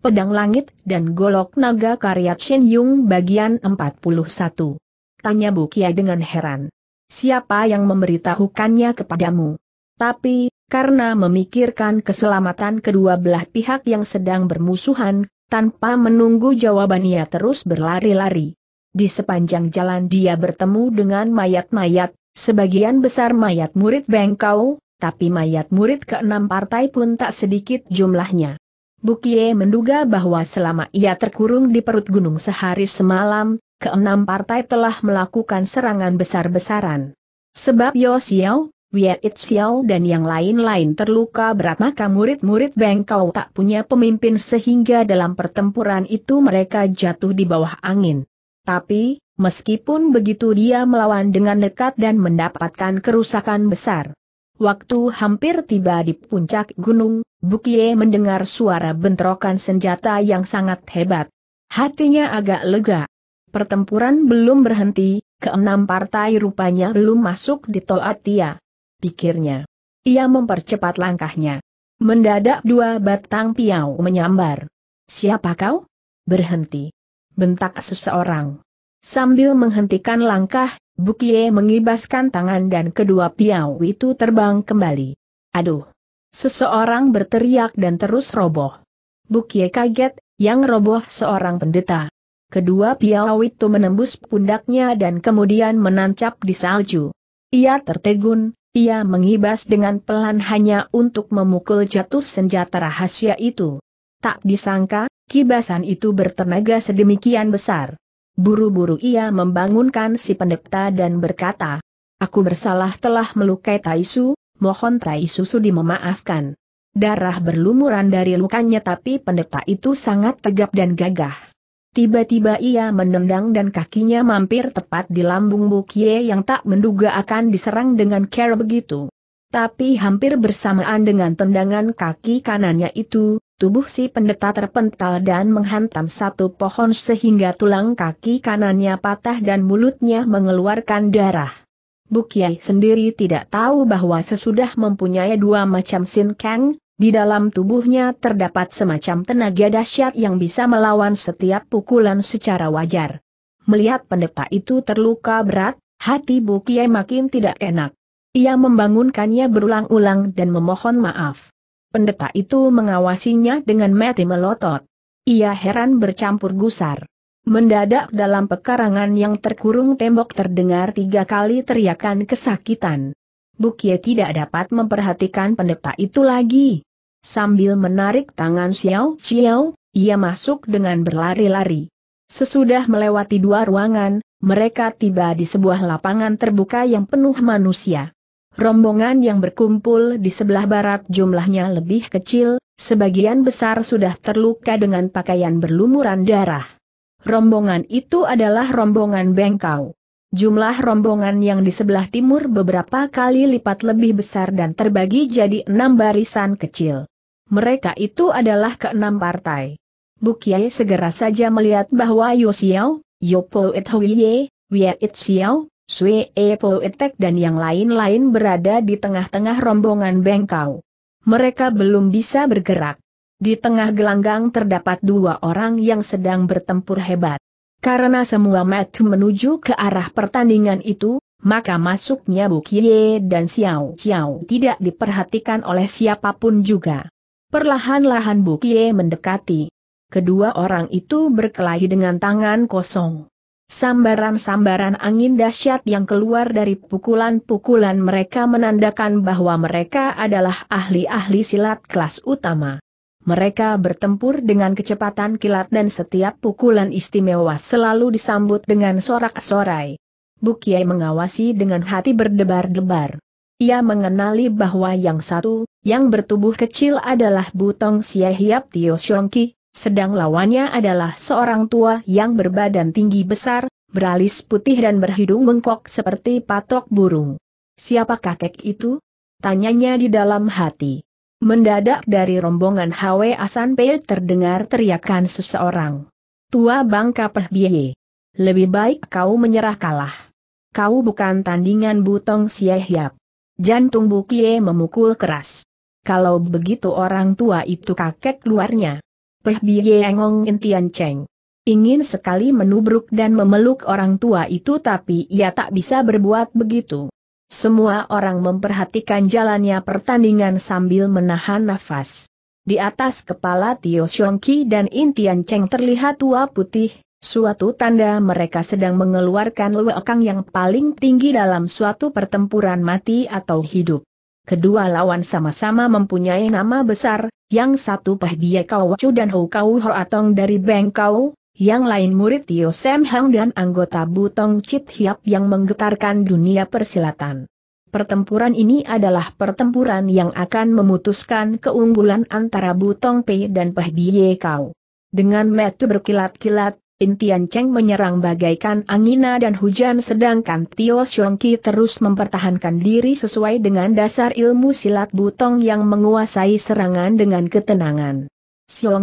Pedang Langit dan Golok Naga karya Chin Yung bagian 41. Tanya Bu Kia dengan heran. Siapa yang memberitahukannya kepadamu? Tapi, karena memikirkan keselamatan kedua belah pihak yang sedang bermusuhan, tanpa menunggu jawaban ia terus berlari-lari. Di sepanjang jalan dia bertemu dengan mayat-mayat, sebagian besar mayat murid Bengkau, tapi mayat murid keenam partai pun tak sedikit jumlahnya. Bukie menduga bahwa selama ia terkurung di perut gunung sehari semalam, keenam partai telah melakukan serangan besar-besaran. Sebab Yo Xiao, Wei Xiao dan yang lain-lain terluka berat maka murid-murid Bengkau tak punya pemimpin sehingga dalam pertempuran itu mereka jatuh di bawah angin. Tapi, meskipun begitu dia melawan dengan dekat dan mendapatkan kerusakan besar. Waktu hampir tiba di puncak gunung, Bukie mendengar suara bentrokan senjata yang sangat hebat. Hatinya agak lega. Pertempuran belum berhenti, keenam partai rupanya belum masuk di Toatia. Pikirnya. Ia mempercepat langkahnya. Mendadak dua batang piau menyambar. Siapa kau? Berhenti. Bentak seseorang. Sambil menghentikan langkah, Bukie mengibaskan tangan dan kedua piau itu terbang kembali. Aduh! Seseorang berteriak dan terus roboh. Bukie kaget, yang roboh seorang pendeta. Kedua piau itu menembus pundaknya dan kemudian menancap di salju. Ia tertegun, ia mengibas dengan pelan hanya untuk memukul jatuh senjata rahasia itu. Tak disangka, kibasan itu bertenaga sedemikian besar. Buru-buru ia membangunkan si pendeta dan berkata, Aku bersalah telah melukai Taisu, mohon Taisu sudi memaafkan. Darah berlumuran dari lukanya tapi pendeta itu sangat tegap dan gagah. Tiba-tiba ia menendang dan kakinya mampir tepat di lambung Bukie yang tak menduga akan diserang dengan cara begitu. Tapi hampir bersamaan dengan tendangan kaki kanannya itu, Tubuh si pendeta terpental dan menghantam satu pohon sehingga tulang kaki kanannya patah dan mulutnya mengeluarkan darah. Bukiai sendiri tidak tahu bahwa sesudah mempunyai dua macam sin kang, di dalam tubuhnya terdapat semacam tenaga dahsyat yang bisa melawan setiap pukulan secara wajar. Melihat pendeta itu terluka berat, hati Bukiai makin tidak enak. Ia membangunkannya berulang-ulang dan memohon maaf. Pendeta itu mengawasinya dengan mati melotot. Ia heran bercampur gusar. Mendadak dalam pekarangan yang terkurung tembok terdengar tiga kali teriakan kesakitan. Bukie tidak dapat memperhatikan pendeta itu lagi. Sambil menarik tangan Xiao Xiao, ia masuk dengan berlari-lari. Sesudah melewati dua ruangan, mereka tiba di sebuah lapangan terbuka yang penuh manusia. Rombongan yang berkumpul di sebelah barat jumlahnya lebih kecil, sebagian besar sudah terluka dengan pakaian berlumuran darah. Rombongan itu adalah rombongan bengkau. Jumlah rombongan yang di sebelah timur beberapa kali lipat lebih besar dan terbagi jadi enam barisan kecil. Mereka itu adalah keenam partai. Bukiai segera saja melihat bahwa Yosiao, Yopo Ethuye, Wia Xiao, Sue Epo Etek dan yang lain-lain berada di tengah-tengah rombongan bengkau. Mereka belum bisa bergerak. Di tengah gelanggang terdapat dua orang yang sedang bertempur hebat. Karena semua match menuju ke arah pertandingan itu, maka masuknya Bukie dan Xiao Xiao tidak diperhatikan oleh siapapun juga. Perlahan-lahan Bukie mendekati. Kedua orang itu berkelahi dengan tangan kosong. Sambaran-sambaran angin dahsyat yang keluar dari pukulan-pukulan mereka menandakan bahwa mereka adalah ahli-ahli silat kelas utama. Mereka bertempur dengan kecepatan kilat dan setiap pukulan istimewa selalu disambut dengan sorak-sorai. Bukiai mengawasi dengan hati berdebar-debar. Ia mengenali bahwa yang satu, yang bertubuh kecil adalah Butong Siahiap Tio Shongki, sedang lawannya adalah seorang tua yang berbadan tinggi besar, beralis putih dan berhidung bengkok seperti patok burung. Siapa kakek itu? Tanyanya di dalam hati. Mendadak dari rombongan Hwe Asan Pei terdengar teriakan seseorang. Tua bangka Peh Biye. Lebih baik kau menyerah kalah. Kau bukan tandingan Butong Siehyap. Jantung Bukie memukul keras. Kalau begitu orang tua itu kakek luarnya. Peh Biengong Intian Cheng. Ingin sekali menubruk dan memeluk orang tua itu tapi ia tak bisa berbuat begitu. Semua orang memperhatikan jalannya pertandingan sambil menahan nafas. Di atas kepala Tio Shongki dan Intian Cheng terlihat tua putih, suatu tanda mereka sedang mengeluarkan lewekang yang paling tinggi dalam suatu pertempuran mati atau hidup kedua lawan sama-sama mempunyai nama besar, yang satu Kau Chu dan Hou Kau Atong dari Bengkau, yang lain murid Tio Sam Hang dan anggota Butong Chit Hiap yang menggetarkan dunia persilatan. Pertempuran ini adalah pertempuran yang akan memutuskan keunggulan antara Butong Pei dan Pahbiye Kau. Dengan metu berkilat-kilat, Tian Cheng menyerang bagaikan angina dan hujan sedangkan Tio Ki terus mempertahankan diri sesuai dengan dasar ilmu silat butong yang menguasai serangan dengan ketenangan.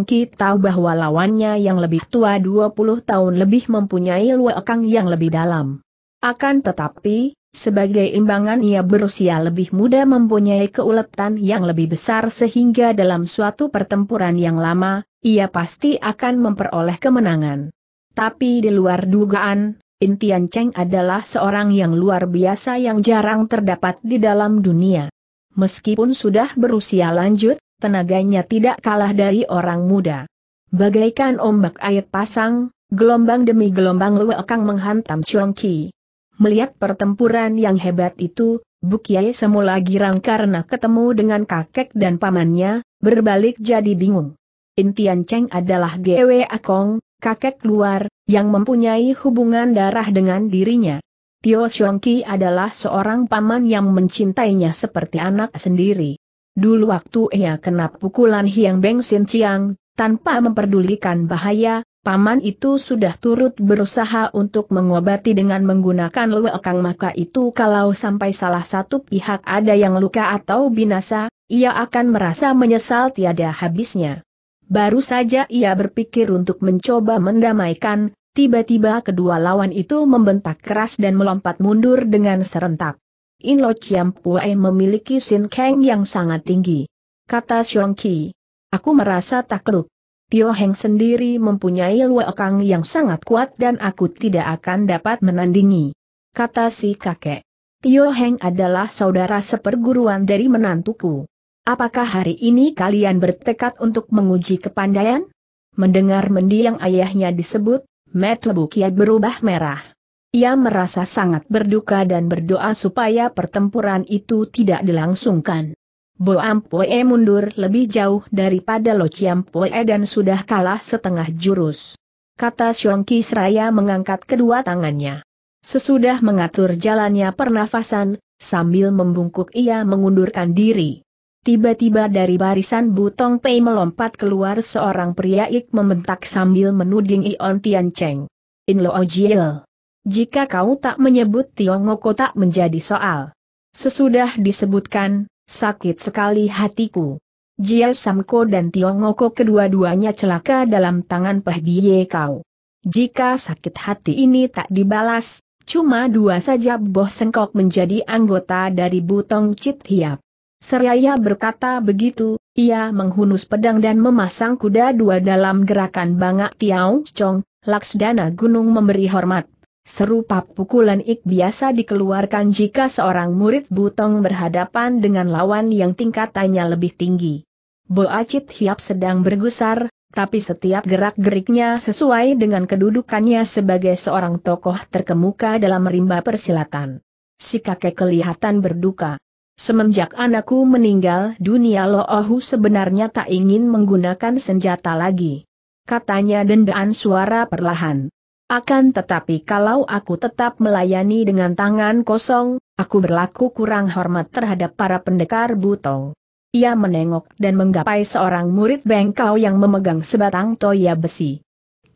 Ki tahu bahwa lawannya yang lebih tua 20 tahun lebih mempunyai luakang yang lebih dalam. Akan tetapi, sebagai imbangan ia berusia lebih muda mempunyai keuletan yang lebih besar sehingga dalam suatu pertempuran yang lama, ia pasti akan memperoleh kemenangan. Tapi di luar dugaan, In Cheng adalah seorang yang luar biasa yang jarang terdapat di dalam dunia. Meskipun sudah berusia lanjut, tenaganya tidak kalah dari orang muda. Bagaikan ombak air pasang, gelombang demi gelombang Luekang menghantam Chong Qi. Melihat pertempuran yang hebat itu, Buk semula girang karena ketemu dengan kakek dan pamannya, berbalik jadi bingung. Intian Cheng adalah Gwe Akong, kakek luar, yang mempunyai hubungan darah dengan dirinya. Tio Xiongki adalah seorang paman yang mencintainya seperti anak sendiri. Dulu waktu ia kena pukulan Hiang Beng Sin Chiang, tanpa memperdulikan bahaya, paman itu sudah turut berusaha untuk mengobati dengan menggunakan luekang maka itu kalau sampai salah satu pihak ada yang luka atau binasa, ia akan merasa menyesal tiada habisnya. Baru saja ia berpikir untuk mencoba mendamaikan, tiba-tiba kedua lawan itu membentak keras dan melompat mundur dengan serentak. In Lo Chiam Pue memiliki Sin Kang yang sangat tinggi. Kata Xiong Qi. Aku merasa takluk. Tio Heng sendiri mempunyai luo Kang yang sangat kuat dan aku tidak akan dapat menandingi. Kata si kakek. Tio Heng adalah saudara seperguruan dari menantuku. Apakah hari ini kalian bertekad untuk menguji kepandaian? Mendengar mendiang ayahnya disebut, Metlebu kiat berubah merah. Ia merasa sangat berduka dan berdoa supaya pertempuran itu tidak dilangsungkan. Boampoe mundur lebih jauh daripada Lociampoe dan sudah kalah setengah jurus. Kata Xiongki Seraya mengangkat kedua tangannya. Sesudah mengatur jalannya pernafasan, sambil membungkuk ia mengundurkan diri. Tiba-tiba dari barisan Butong Pei melompat keluar seorang pria ik membentak sambil menuding Ion Tian Cheng. In Lo Jiel. Jika kau tak menyebut Tiongkok tak menjadi soal. Sesudah disebutkan, sakit sekali hatiku. Jiel Samko dan Tiongkok kedua-duanya celaka dalam tangan Peh kau. Jika sakit hati ini tak dibalas, cuma dua saja Boh Sengkok menjadi anggota dari Butong Chit Hiap. Seraya berkata begitu, ia menghunus pedang dan memasang kuda dua dalam gerakan bangak Tiao Chong, Laksdana Gunung memberi hormat. Serupa pukulan ik biasa dikeluarkan jika seorang murid butong berhadapan dengan lawan yang tingkatannya lebih tinggi. Boacit Hiap sedang bergusar, tapi setiap gerak-geriknya sesuai dengan kedudukannya sebagai seorang tokoh terkemuka dalam rimba persilatan. Si kakek kelihatan berduka. Semenjak anakku meninggal dunia Loohu sebenarnya tak ingin menggunakan senjata lagi. Katanya dendaan suara perlahan. Akan tetapi kalau aku tetap melayani dengan tangan kosong, aku berlaku kurang hormat terhadap para pendekar butong. Ia menengok dan menggapai seorang murid bengkau yang memegang sebatang toya besi.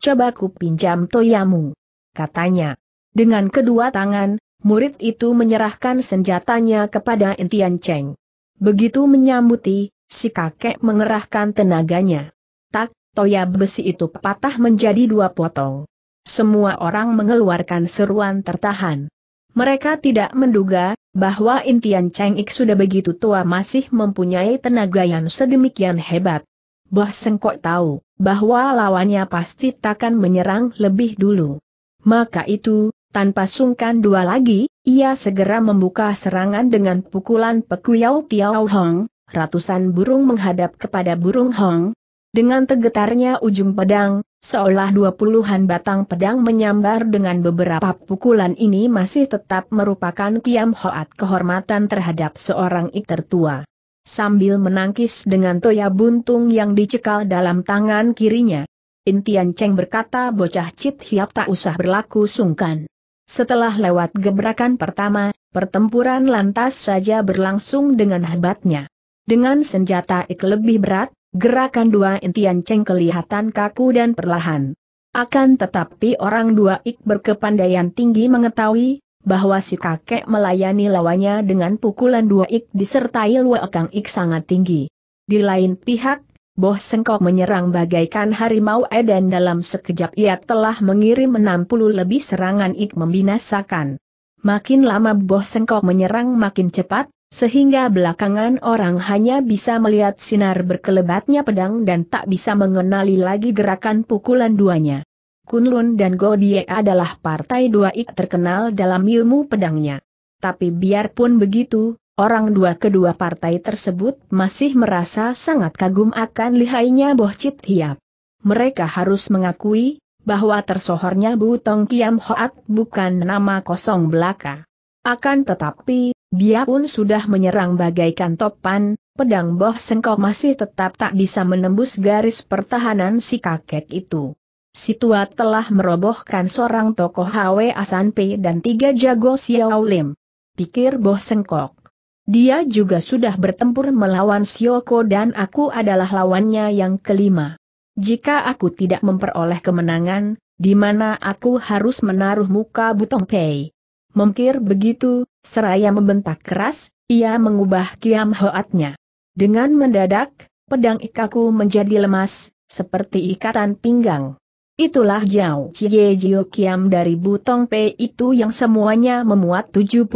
Coba ku pinjam toyamu. Katanya. Dengan kedua tangan, murid itu menyerahkan senjatanya kepada Intian Cheng. Begitu menyambuti, si kakek mengerahkan tenaganya. Tak, toya besi itu patah menjadi dua potong. Semua orang mengeluarkan seruan tertahan. Mereka tidak menduga bahwa Intian Cheng Ik sudah begitu tua masih mempunyai tenaga yang sedemikian hebat. Boh Sengkok tahu bahwa lawannya pasti takkan menyerang lebih dulu. Maka itu, tanpa sungkan dua lagi, ia segera membuka serangan dengan pukulan Pekuyau Tiao Hong, ratusan burung menghadap kepada burung Hong. Dengan tegetarnya ujung pedang, seolah dua puluhan batang pedang menyambar dengan beberapa pukulan ini masih tetap merupakan kiam hoat kehormatan terhadap seorang ik tertua. Sambil menangkis dengan toya buntung yang dicekal dalam tangan kirinya, Intian Cheng berkata bocah Cit Hiap tak usah berlaku sungkan. Setelah lewat gebrakan pertama, pertempuran lantas saja berlangsung dengan hebatnya. Dengan senjata ik lebih berat, gerakan dua intian ceng kelihatan kaku dan perlahan. Akan tetapi orang dua ik berkepandaian tinggi mengetahui, bahwa si kakek melayani lawannya dengan pukulan dua ik disertai luakang ik sangat tinggi. Di lain pihak, Boh Sengkok menyerang bagaikan harimau Eden dalam sekejap ia telah mengirim 60 lebih serangan ik membinasakan. Makin lama Boh Sengkok menyerang makin cepat, sehingga belakangan orang hanya bisa melihat sinar berkelebatnya pedang dan tak bisa mengenali lagi gerakan pukulan duanya. Kunlun dan Godie adalah partai dua ik terkenal dalam ilmu pedangnya. Tapi biarpun begitu, Orang dua kedua partai tersebut masih merasa sangat kagum akan lihainya Chit Hiap. Mereka harus mengakui bahwa tersohornya Butong Kiam Hoat bukan nama kosong belaka. Akan tetapi, dia pun sudah menyerang bagaikan topan, pedang Boh Sengkok masih tetap tak bisa menembus garis pertahanan si kakek itu. Situa telah merobohkan seorang tokoh Hwe P dan tiga jago Xiao Lim. Pikir Boh Sengkok. Dia juga sudah bertempur melawan Sioko dan aku adalah lawannya yang kelima. Jika aku tidak memperoleh kemenangan, di mana aku harus menaruh muka Butong Pei? Mungkir begitu, seraya membentak keras, ia mengubah kiam hoatnya. Dengan mendadak, pedang ikaku menjadi lemas, seperti ikatan pinggang. Itulah Jiao Cie Jiu Kiam dari Butong Pei itu yang semuanya memuat 72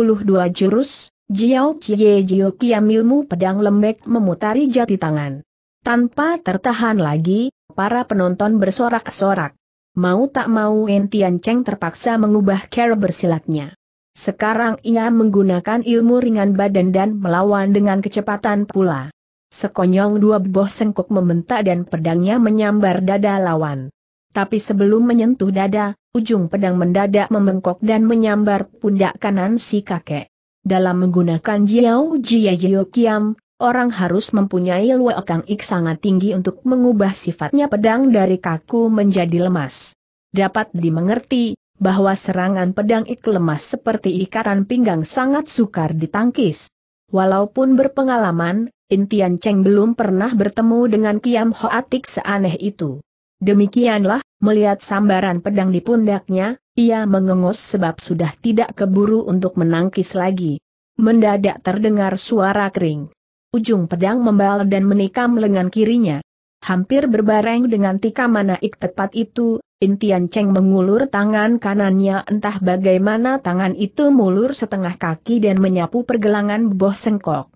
jurus, Jiao Chie Jiu Kiam ilmu pedang lembek memutari jati tangan. Tanpa tertahan lagi, para penonton bersorak-sorak. Mau tak mau En Tian Cheng terpaksa mengubah cara bersilatnya. Sekarang ia menggunakan ilmu ringan badan dan melawan dengan kecepatan pula. Sekonyong dua boh sengkok membentak dan pedangnya menyambar dada lawan. Tapi sebelum menyentuh dada, ujung pedang mendadak membengkok dan menyambar pundak kanan si kakek. Dalam menggunakan Jiao Jia Jiao Kiam, orang harus mempunyai luakang kang ik sangat tinggi untuk mengubah sifatnya pedang dari kaku menjadi lemas. Dapat dimengerti, bahwa serangan pedang ik lemas seperti ikatan pinggang sangat sukar ditangkis. Walaupun berpengalaman, Intian Cheng belum pernah bertemu dengan Kiam Hoatik seaneh itu. Demikianlah, melihat sambaran pedang di pundaknya, ia mengengus sebab sudah tidak keburu untuk menangkis lagi. Mendadak terdengar suara kering. Ujung pedang membal dan menikam lengan kirinya. Hampir berbareng dengan tikaman Naik tepat itu, Intian Cheng mengulur tangan kanannya entah bagaimana tangan itu mulur setengah kaki dan menyapu pergelangan boh sengkok.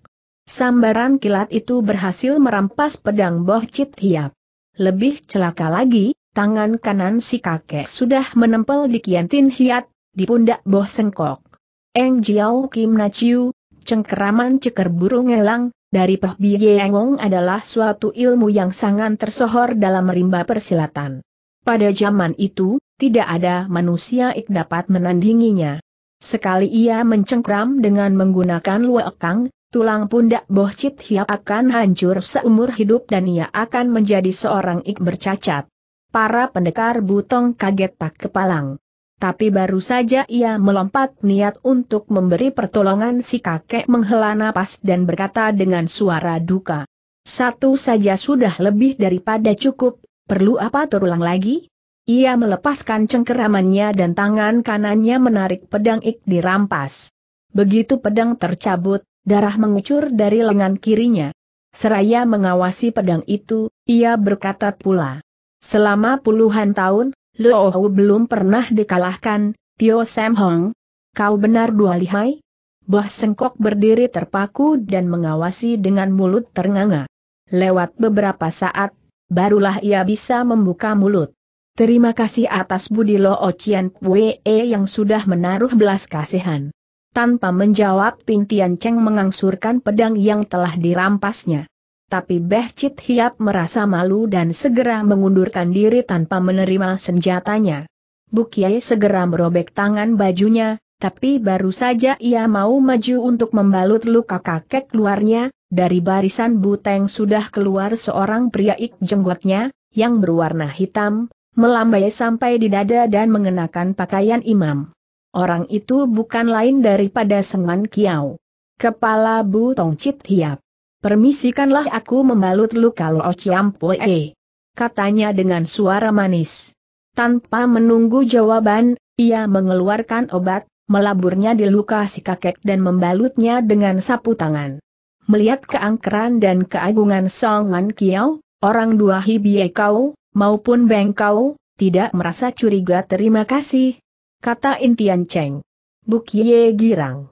Sambaran kilat itu berhasil merampas pedang Boh Cit Hiap. Lebih celaka lagi, tangan kanan si kakek sudah menempel di kian tin Hiat, di pundak Boh Sengkok. Eng Jiao Kim Na Chiu, cengkeraman ceker burung elang, dari Peh Engong adalah suatu ilmu yang sangat tersohor dalam rimba persilatan. Pada zaman itu, tidak ada manusia ik dapat menandinginya. Sekali ia mencengkram dengan menggunakan luekang, tulang pundak Boh Cit Hiap akan hancur seumur hidup dan ia akan menjadi seorang ik bercacat. Para pendekar butong kaget tak kepalang. Tapi baru saja ia melompat niat untuk memberi pertolongan si kakek menghela napas dan berkata dengan suara duka. Satu saja sudah lebih daripada cukup, perlu apa terulang lagi? Ia melepaskan cengkeramannya dan tangan kanannya menarik pedang ik dirampas. Begitu pedang tercabut, darah mengucur dari lengan kirinya. Seraya mengawasi pedang itu, ia berkata pula, Selama puluhan tahun, Luo Hu belum pernah dikalahkan, Tio Sam Hong. Kau benar dua lihai? Bah Sengkok berdiri terpaku dan mengawasi dengan mulut ternganga. Lewat beberapa saat, barulah ia bisa membuka mulut. Terima kasih atas budi Lo Ocian Wee yang sudah menaruh belas kasihan. Tanpa menjawab Pintian Cheng mengangsurkan pedang yang telah dirampasnya tapi Beh Chit Hiap merasa malu dan segera mengundurkan diri tanpa menerima senjatanya. Bukiai segera merobek tangan bajunya, tapi baru saja ia mau maju untuk membalut luka kakek luarnya, dari barisan buteng sudah keluar seorang pria ik jenggotnya, yang berwarna hitam, melambai sampai di dada dan mengenakan pakaian imam. Orang itu bukan lain daripada Sengan Kiau. Kepala Butong Chit Hiap. Permisikanlah aku membalut luka Lo Chiampoe. Katanya dengan suara manis. Tanpa menunggu jawaban, ia mengeluarkan obat, melaburnya di luka si kakek dan membalutnya dengan sapu tangan. Melihat keangkeran dan keagungan Songan Kiao, orang dua Hibie Kau, maupun Beng Kau, tidak merasa curiga terima kasih, kata Intian Cheng. Bukie girang.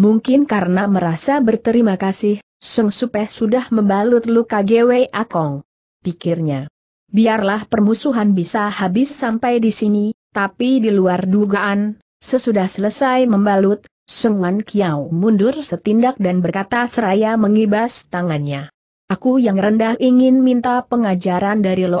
Mungkin karena merasa berterima kasih, Seng Supeh sudah membalut luka Gwe Akong. Pikirnya. Biarlah permusuhan bisa habis sampai di sini, tapi di luar dugaan, sesudah selesai membalut, Seng Wan Kiao mundur setindak dan berkata seraya mengibas tangannya. Aku yang rendah ingin minta pengajaran dari Lo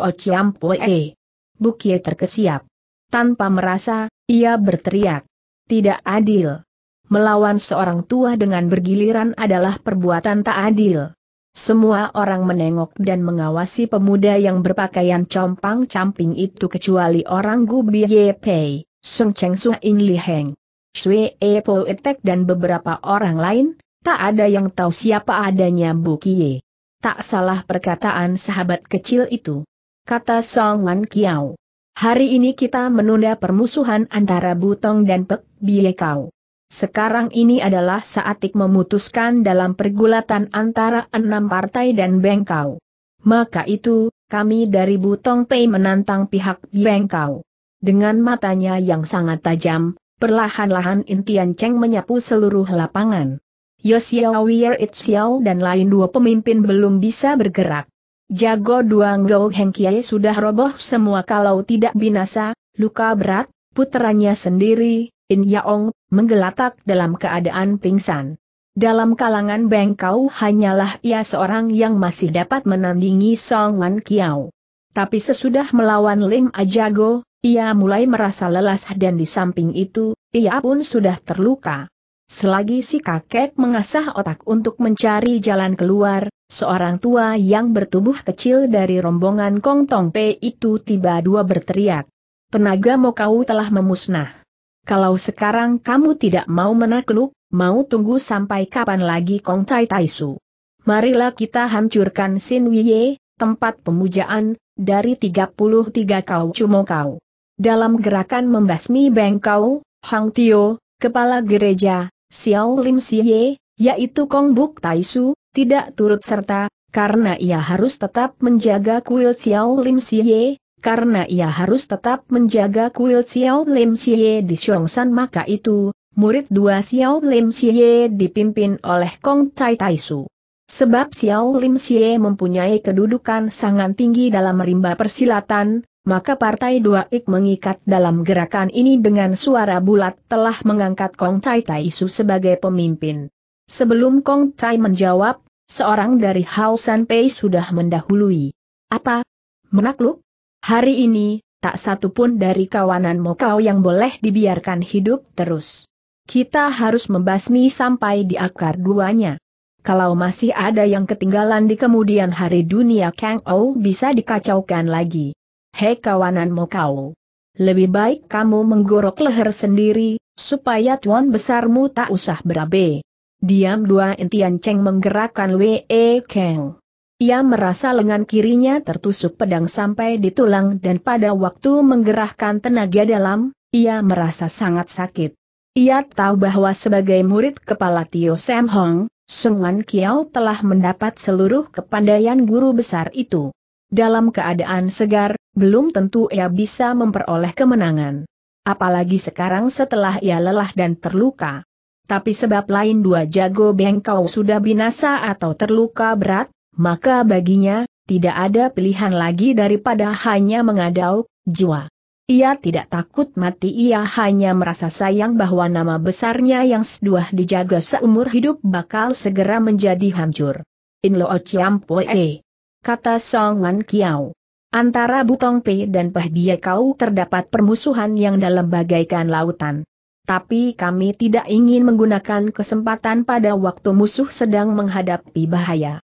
Poe. Bukie terkesiap. Tanpa merasa, ia berteriak. Tidak adil melawan seorang tua dengan bergiliran adalah perbuatan tak adil. Semua orang menengok dan mengawasi pemuda yang berpakaian compang-camping itu kecuali orang Gu Ye Pei, Sung Cheng Su In Li Heng, Sui E Po Etek dan beberapa orang lain, tak ada yang tahu siapa adanya Bu Kie. Tak salah perkataan sahabat kecil itu. Kata Song Wan Kiao. Hari ini kita menunda permusuhan antara Butong dan Pek Bie Kau. Sekarang ini adalah saatik memutuskan dalam pergulatan antara enam partai dan Bengkau. Maka itu, kami dari Butong Pei menantang pihak Bengkau. Dengan matanya yang sangat tajam, perlahan-lahan Intian Cheng menyapu seluruh lapangan. Yosiao Wier Itxiao dan lain dua pemimpin belum bisa bergerak. Jago dua Ngou Heng Kiai sudah roboh semua kalau tidak binasa, luka berat, putranya sendiri, In Yaong, menggelatak dalam keadaan pingsan. Dalam kalangan Bengkau hanyalah ia seorang yang masih dapat menandingi Song Wan Kiao. Tapi sesudah melawan Lim Ajago, ia mulai merasa lelah dan di samping itu, ia pun sudah terluka. Selagi si kakek mengasah otak untuk mencari jalan keluar, seorang tua yang bertubuh kecil dari rombongan Kong Tong Pei itu tiba dua berteriak. Penaga Mokau telah memusnah. Kalau sekarang kamu tidak mau menakluk, mau tunggu sampai kapan lagi Kong Tai Tai Marilah kita hancurkan Sin Wiye, tempat pemujaan, dari 33 kau cumo kau. Dalam gerakan membasmi Bengkau, Hang Tio, Kepala Gereja, Xiao Lim Siye, yaitu Kong Buk Tai tidak turut serta, karena ia harus tetap menjaga kuil Xiao Lim Siye, karena ia harus tetap menjaga kuil Xiao Lim Xie di Xiongshan maka itu, murid dua Xiao Lim Xie dipimpin oleh Kong Tai Tai Su. Sebab Xiao Lim Xie mempunyai kedudukan sangat tinggi dalam rimba persilatan, maka Partai Dua Ik mengikat dalam gerakan ini dengan suara bulat telah mengangkat Kong Tai Tai Su sebagai pemimpin. Sebelum Kong Tai menjawab, seorang dari Hao San Pei sudah mendahului. Apa? Menakluk? Hari ini, tak satu pun dari kawanan mokau yang boleh dibiarkan hidup terus. Kita harus membasmi sampai di akar duanya. Kalau masih ada yang ketinggalan di kemudian hari dunia Kang Ou bisa dikacaukan lagi. Hei kawanan mokau, Lebih baik kamu menggorok leher sendiri, supaya tuan besarmu tak usah berabe. Diam dua intian Cheng menggerakkan Wee Kang. Ia merasa lengan kirinya tertusuk pedang sampai di tulang dan pada waktu menggerahkan tenaga dalam, ia merasa sangat sakit. Ia tahu bahwa sebagai murid kepala Tio Sam Hong, Sung Wan Kiao telah mendapat seluruh kepandaian guru besar itu. Dalam keadaan segar, belum tentu ia bisa memperoleh kemenangan. Apalagi sekarang setelah ia lelah dan terluka. Tapi sebab lain dua jago bengkau sudah binasa atau terluka berat, maka baginya, tidak ada pilihan lagi daripada hanya mengadau, jiwa. Ia tidak takut mati ia hanya merasa sayang bahwa nama besarnya yang seduah dijaga seumur hidup bakal segera menjadi hancur. In lo chiam poe. Kata Song Wan Kiao. Antara Butong Pei dan Peh Kau terdapat permusuhan yang dalam bagaikan lautan. Tapi kami tidak ingin menggunakan kesempatan pada waktu musuh sedang menghadapi bahaya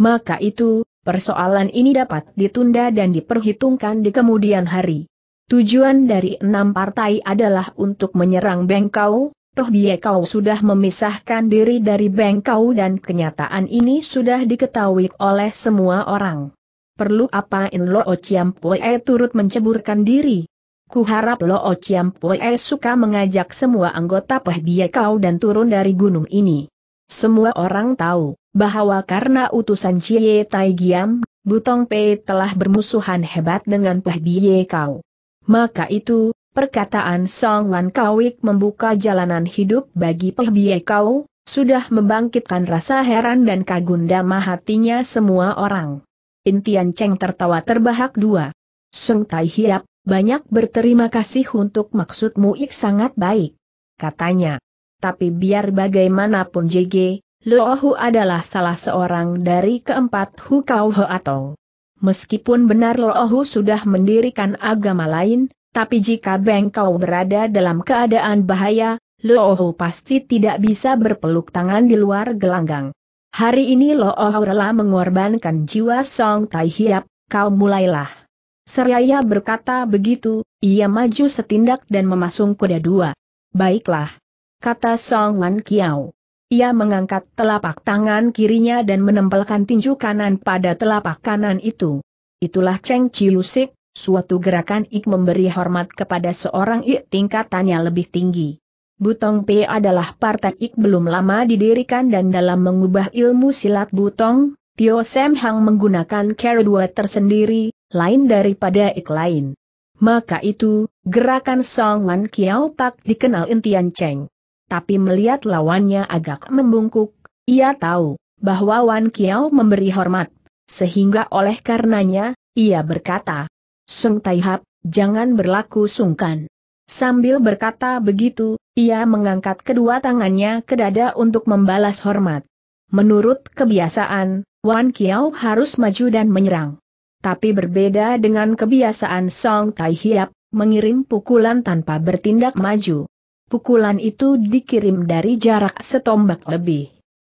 maka itu, persoalan ini dapat ditunda dan diperhitungkan di kemudian hari. Tujuan dari enam partai adalah untuk menyerang Bengkau, toh Biekau sudah memisahkan diri dari Bengkau dan kenyataan ini sudah diketahui oleh semua orang. Perlu apa In Lo Chiampue turut menceburkan diri? Ku Kuharap Lo Chiampue suka mengajak semua anggota Peh Biekau dan turun dari gunung ini. Semua orang tahu bahwa karena utusan Cie Tai Giam, Butong Pei telah bermusuhan hebat dengan Peh Bie Kau. Maka itu, perkataan Song Wan Kawik membuka jalanan hidup bagi Peh Bie Kau, sudah membangkitkan rasa heran dan kagum dama hatinya semua orang. Intian Cheng tertawa terbahak dua. Song Tai Hiap, banyak berterima kasih untuk maksudmu ik sangat baik. Katanya. Tapi biar bagaimanapun JG, Luohu adalah salah seorang dari keempat Hukau atau. Meskipun benar Luohu sudah mendirikan agama lain, tapi jika Bengkau berada dalam keadaan bahaya, Luohu pasti tidak bisa berpeluk tangan di luar gelanggang. Hari ini Luohu rela mengorbankan jiwa Song Tai Hiap, kau mulailah. Seraya berkata begitu, ia maju setindak dan memasung kuda dua. Baiklah. Kata Song Wan Kiao. Ia mengangkat telapak tangan kirinya dan menempelkan tinju kanan pada telapak kanan itu. Itulah Cheng Chiusik, suatu gerakan ik memberi hormat kepada seorang ik tingkatannya lebih tinggi. Butong P adalah partai ik belum lama didirikan dan dalam mengubah ilmu silat Butong, Tio Sam Hang menggunakan cara dua tersendiri, lain daripada ik lain. Maka itu, gerakan Song Wan Kiao Pak dikenal intian Cheng tapi melihat lawannya agak membungkuk, ia tahu bahwa Wan Kiao memberi hormat. Sehingga oleh karenanya, ia berkata, Sung Tai jangan berlaku sungkan. Sambil berkata begitu, ia mengangkat kedua tangannya ke dada untuk membalas hormat. Menurut kebiasaan, Wan Kiao harus maju dan menyerang. Tapi berbeda dengan kebiasaan Song Tai Hiap, mengirim pukulan tanpa bertindak maju. Pukulan itu dikirim dari jarak setombak lebih.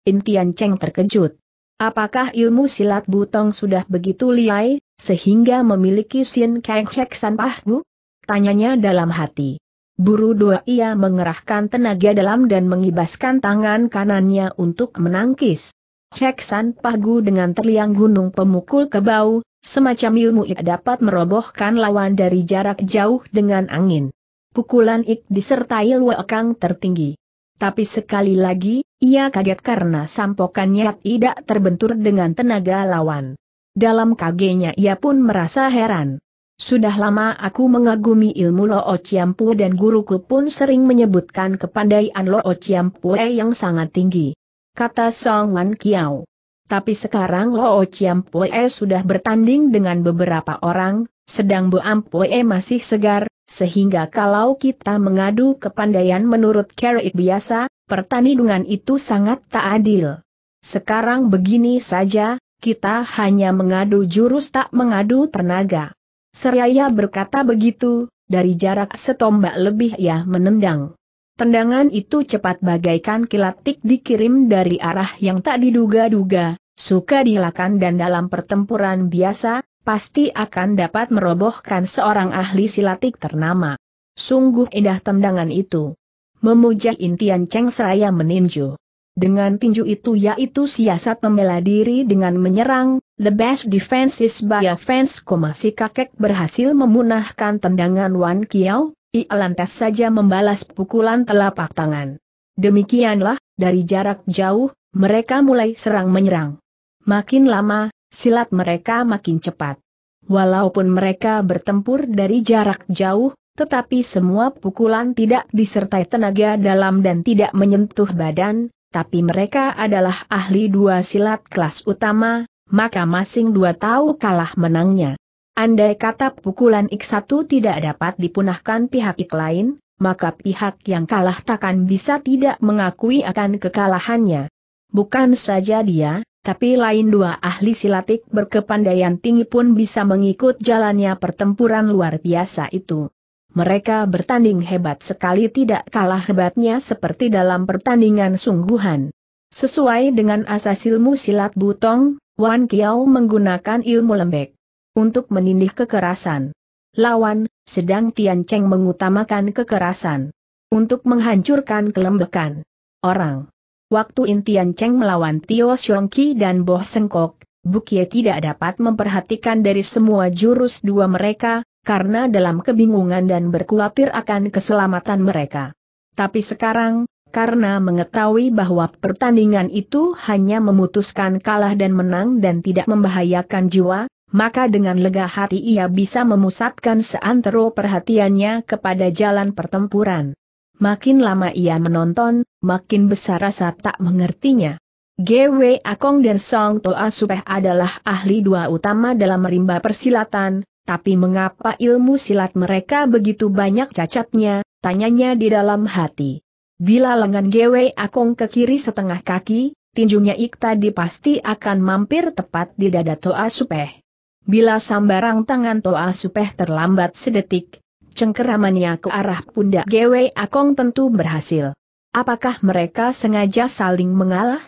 Intian Cheng terkejut. Apakah ilmu silat butong sudah begitu liai, sehingga memiliki sin keng hek pahgu? Tanyanya dalam hati. Buru dua ia mengerahkan tenaga dalam dan mengibaskan tangan kanannya untuk menangkis. Heksan Pagu dengan terliang gunung pemukul ke bau, semacam ilmu ia dapat merobohkan lawan dari jarak jauh dengan angin pukulan Ik disertai luekang tertinggi. Tapi sekali lagi, ia kaget karena sampokannya tidak terbentur dengan tenaga lawan. Dalam kagetnya ia pun merasa heran. Sudah lama aku mengagumi ilmu Lo Chiampu dan guruku pun sering menyebutkan kepandaian Lo Chiampu yang sangat tinggi. Kata Song Wan Kiao. Tapi sekarang Lo Chiampu sudah bertanding dengan beberapa orang, sedang Bu Ampoe masih segar, sehingga kalau kita mengadu kepandaian menurut kerik biasa, pertandingan itu sangat tak adil. Sekarang begini saja, kita hanya mengadu jurus tak mengadu tenaga. Seraya berkata begitu, dari jarak setombak lebih ya menendang. Tendangan itu cepat bagaikan kilatik dikirim dari arah yang tak diduga-duga, suka dilakan dan dalam pertempuran biasa, pasti akan dapat merobohkan seorang ahli silatik ternama. Sungguh indah tendangan itu. Memuja intian Cheng Seraya meninju. Dengan tinju itu yaitu siasat membela diri dengan menyerang, the best defense is by offense, si kakek berhasil memunahkan tendangan Wan Kiao, ia lantas saja membalas pukulan telapak tangan. Demikianlah, dari jarak jauh, mereka mulai serang-menyerang. Makin lama, silat mereka makin cepat. Walaupun mereka bertempur dari jarak jauh, tetapi semua pukulan tidak disertai tenaga dalam dan tidak menyentuh badan, tapi mereka adalah ahli dua silat kelas utama, maka masing dua tahu kalah menangnya. Andai kata pukulan X1 tidak dapat dipunahkan pihak X lain, maka pihak yang kalah takkan bisa tidak mengakui akan kekalahannya. Bukan saja dia, tapi lain dua ahli silatik berkepandaian tinggi pun bisa mengikut jalannya pertempuran luar biasa itu. Mereka bertanding hebat sekali tidak kalah hebatnya seperti dalam pertandingan sungguhan. Sesuai dengan asas ilmu silat butong, Wan Kiao menggunakan ilmu lembek untuk menindih kekerasan. Lawan, sedang Tian Cheng mengutamakan kekerasan untuk menghancurkan kelembekan orang. Waktu Intian Cheng melawan Tio Xiongki dan Boh Sengkok, Bukie tidak dapat memperhatikan dari semua jurus dua mereka, karena dalam kebingungan dan berkhawatir akan keselamatan mereka. Tapi sekarang, karena mengetahui bahwa pertandingan itu hanya memutuskan kalah dan menang dan tidak membahayakan jiwa, maka dengan lega hati ia bisa memusatkan seantero perhatiannya kepada jalan pertempuran. Makin lama ia menonton, makin besar rasa tak mengertinya. GW Akong dan Song Toa Supeh adalah ahli dua utama dalam merimba persilatan, tapi mengapa ilmu silat mereka begitu banyak cacatnya, tanyanya di dalam hati. Bila lengan GW Akong ke kiri setengah kaki, tinjunya ikta tadi pasti akan mampir tepat di dada Toa Supeh. Bila sambarang tangan Toa Supeh terlambat sedetik, cengkeramannya ke arah pundak GW Akong tentu berhasil. Apakah mereka sengaja saling mengalah?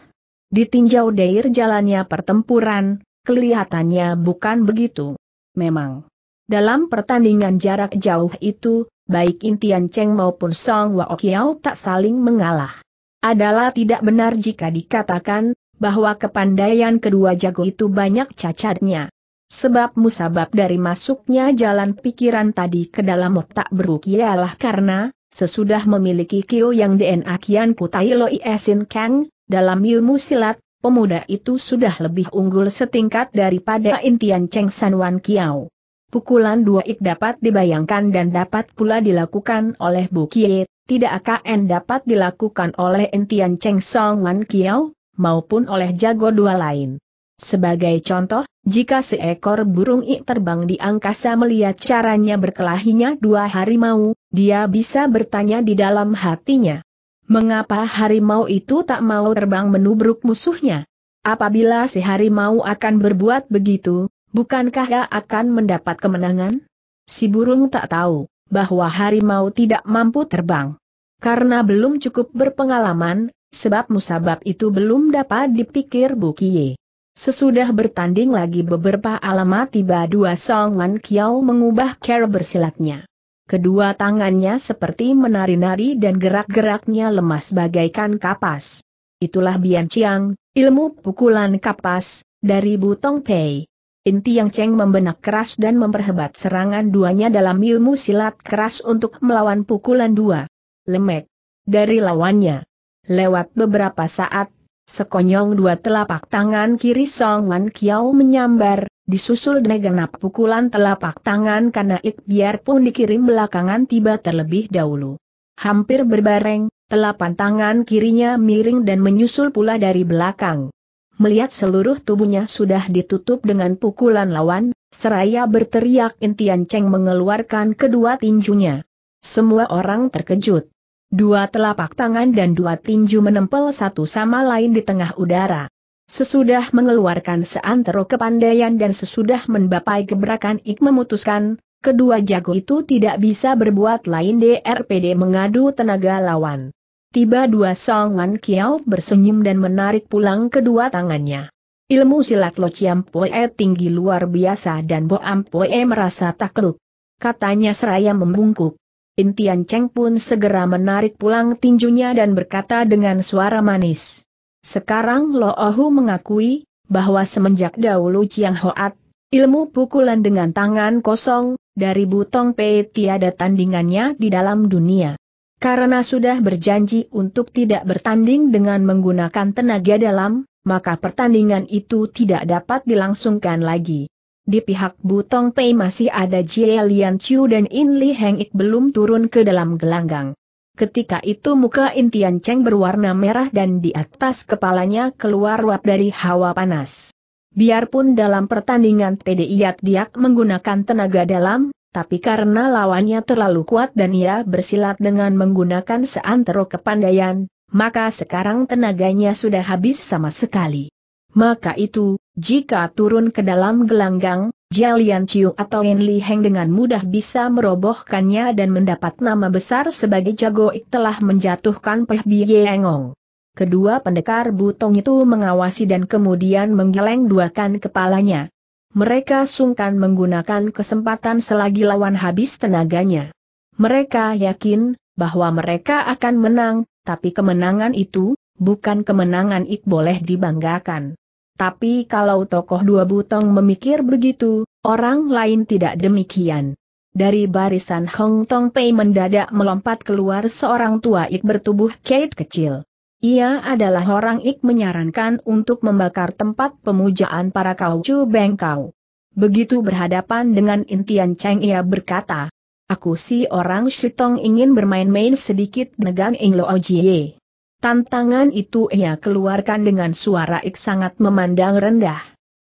Ditinjau dair jalannya pertempuran, kelihatannya bukan begitu. Memang. Dalam pertandingan jarak jauh itu, baik Intian Cheng maupun Song Waokiao tak saling mengalah. Adalah tidak benar jika dikatakan, bahwa kepandaian kedua jago itu banyak cacatnya. Sebab musabab dari masuknya jalan pikiran tadi ke dalam otak berukialah karena, Sesudah memiliki Kyo yang DNA Kian Putai Loi Esin Kang, dalam ilmu silat, pemuda itu sudah lebih unggul setingkat daripada intian Cheng San wan Kiao. Pukulan dua ik dapat dibayangkan dan dapat pula dilakukan oleh Bu Kie, tidak akan dapat dilakukan oleh intian Cheng wan Kiao, maupun oleh jago dua lain. Sebagai contoh, jika seekor burung ik terbang di angkasa melihat caranya berkelahinya dua harimau, dia bisa bertanya di dalam hatinya. Mengapa harimau itu tak mau terbang menubruk musuhnya? Apabila si harimau akan berbuat begitu, bukankah ia akan mendapat kemenangan? Si burung tak tahu bahwa harimau tidak mampu terbang. Karena belum cukup berpengalaman, sebab musabab itu belum dapat dipikir Bukie. Sesudah bertanding lagi beberapa alamat tiba dua Song Wan Kiao mengubah cara bersilatnya. Kedua tangannya seperti menari-nari dan gerak-geraknya lemas bagaikan kapas. Itulah Bian Chiang, ilmu pukulan kapas, dari Butong Pei. Inti yang Cheng membenak keras dan memperhebat serangan duanya dalam ilmu silat keras untuk melawan pukulan dua. Lemek. Dari lawannya. Lewat beberapa saat, sekonyong dua telapak tangan kiri Song Wan Kiao menyambar, disusul genap pukulan telapak tangan kanaik biarpun dikirim belakangan tiba terlebih dahulu. Hampir berbareng, telapan tangan kirinya miring dan menyusul pula dari belakang. Melihat seluruh tubuhnya sudah ditutup dengan pukulan lawan, seraya berteriak Intian Cheng mengeluarkan kedua tinjunya. Semua orang terkejut. Dua telapak tangan dan dua tinju menempel satu sama lain di tengah udara. Sesudah mengeluarkan seantero kepandaian dan sesudah menbapai gebrakan Ik memutuskan, kedua jago itu tidak bisa berbuat lain DRPD mengadu tenaga lawan. Tiba dua songan kiau bersenyum dan menarik pulang kedua tangannya. Ilmu silat Lo Chiam Poe tinggi luar biasa dan Boam Poe merasa takluk. Katanya seraya membungkuk. Intian Cheng pun segera menarik pulang tinjunya dan berkata dengan suara manis. Sekarang Lo Ohu mengakui, bahwa semenjak dahulu Chiang Hoat, ilmu pukulan dengan tangan kosong, dari Butong Pei tiada tandingannya di dalam dunia. Karena sudah berjanji untuk tidak bertanding dengan menggunakan tenaga dalam, maka pertandingan itu tidak dapat dilangsungkan lagi. Di pihak Butong Pei masih ada Jie Lian Chiu dan In Li Heng Ik belum turun ke dalam gelanggang. Ketika itu muka Intian Cheng berwarna merah dan di atas kepalanya keluar uap dari hawa panas. Biarpun dalam pertandingan Tdiat Diak menggunakan tenaga dalam, tapi karena lawannya terlalu kuat dan ia bersilat dengan menggunakan seantero kepandaian, maka sekarang tenaganya sudah habis sama sekali. Maka itu, jika turun ke dalam gelanggang, Jalian Chiu atau Yin Li Heng dengan mudah bisa merobohkannya dan mendapat nama besar sebagai jago ik telah menjatuhkan Peh Biye Engong. Kedua pendekar butong itu mengawasi dan kemudian menggeleng duakan kepalanya. Mereka sungkan menggunakan kesempatan selagi lawan habis tenaganya. Mereka yakin bahwa mereka akan menang, tapi kemenangan itu bukan kemenangan ik boleh dibanggakan. Tapi kalau tokoh dua butong memikir begitu, orang lain tidak demikian. Dari barisan Hong Tong Pei mendadak melompat keluar seorang tua ik bertubuh kait kecil. Ia adalah orang ik menyarankan untuk membakar tempat pemujaan para kaucu bengkau. Begitu berhadapan dengan intian Cheng ia berkata, Aku si orang Shitong ingin bermain-main sedikit negang Ing Ojie. Tantangan itu ia keluarkan dengan suara ik sangat memandang rendah.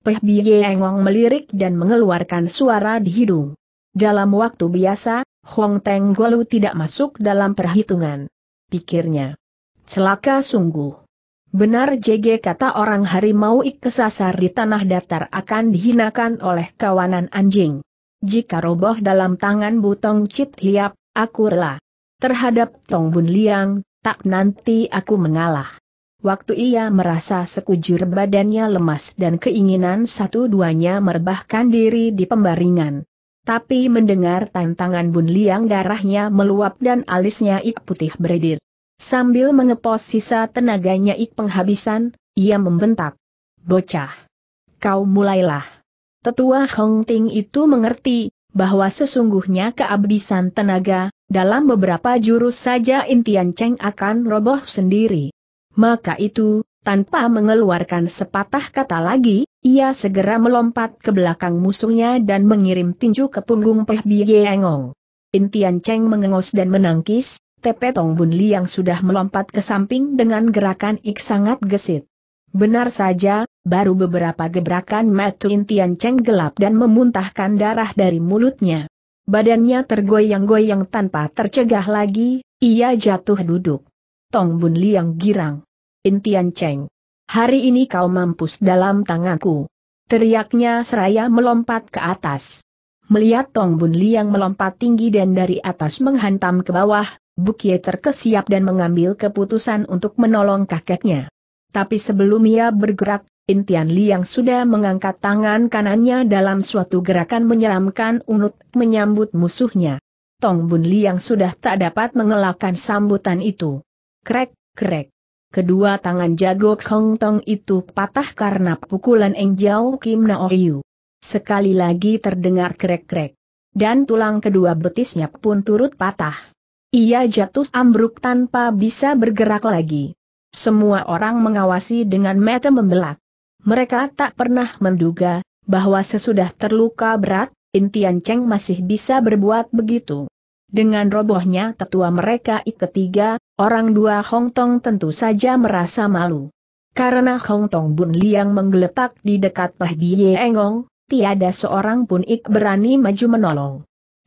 Peh Biye Engong melirik dan mengeluarkan suara di hidung. Dalam waktu biasa, Huang Teng Golu tidak masuk dalam perhitungan. Pikirnya. Celaka sungguh. Benar JG kata orang harimau ik kesasar di tanah datar akan dihinakan oleh kawanan anjing. Jika roboh dalam tangan butong cit hiap, rela. Terhadap Tong Bun Liang, tak nanti aku mengalah. Waktu ia merasa sekujur badannya lemas dan keinginan satu-duanya merebahkan diri di pembaringan. Tapi mendengar tantangan Bun Liang darahnya meluap dan alisnya ik putih beredir. Sambil mengepos sisa tenaganya ik penghabisan, ia membentak. Bocah! Kau mulailah! Tetua Hong Ting itu mengerti, bahwa sesungguhnya kehabisan tenaga, dalam beberapa jurus saja intian Cheng akan roboh sendiri. Maka itu, tanpa mengeluarkan sepatah kata lagi, ia segera melompat ke belakang musuhnya dan mengirim tinju ke punggung Peh Yeengong. Intian Cheng mengengos dan menangkis, Tepe Tong Bun Liang sudah melompat ke samping dengan gerakan ik sangat gesit. Benar saja, baru beberapa gebrakan mata Intian Cheng gelap dan memuntahkan darah dari mulutnya. Badannya tergoyang-goyang tanpa tercegah lagi, ia jatuh duduk. Tong Bun Liang girang. Intian Cheng. Hari ini kau mampus dalam tanganku. Teriaknya seraya melompat ke atas. Melihat Tong Bun Liang melompat tinggi dan dari atas menghantam ke bawah, Bukie terkesiap dan mengambil keputusan untuk menolong kakeknya. Tapi sebelum ia bergerak, Intian Liang sudah mengangkat tangan kanannya dalam suatu gerakan menyeramkan unut menyambut musuhnya. Tong Bun Liang sudah tak dapat mengelakkan sambutan itu. Krek, krek. Kedua tangan jago Hong Tong itu patah karena pukulan Eng Jiao Kim Naoyu. Sekali lagi terdengar krek-krek. Dan tulang kedua betisnya pun turut patah. Ia jatuh ambruk tanpa bisa bergerak lagi. Semua orang mengawasi dengan mata membelak. Mereka tak pernah menduga, bahwa sesudah terluka berat, Intian Cheng masih bisa berbuat begitu. Dengan robohnya tetua mereka ik ketiga, orang dua Hong Tong tentu saja merasa malu. Karena Hong Tong Bun Liang menggeletak di dekat Pah Ye Engong, tiada seorang pun Ik berani maju menolong.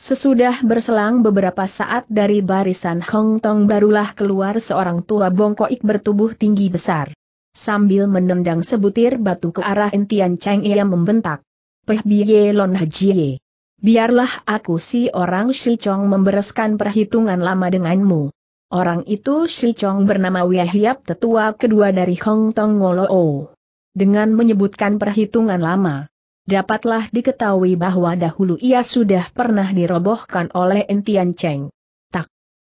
Sesudah berselang beberapa saat dari barisan Hong Tong barulah keluar seorang tua bongkok ik bertubuh tinggi besar. Sambil menendang sebutir batu ke arah Entian Cheng ia membentak. Peh biye lon hajiye. Biarlah aku si orang Chong membereskan perhitungan lama denganmu. Orang itu Chong bernama Wiahiap tetua kedua dari Hong Tong O. Dengan menyebutkan perhitungan lama, dapatlah diketahui bahwa dahulu ia sudah pernah dirobohkan oleh Entian Cheng.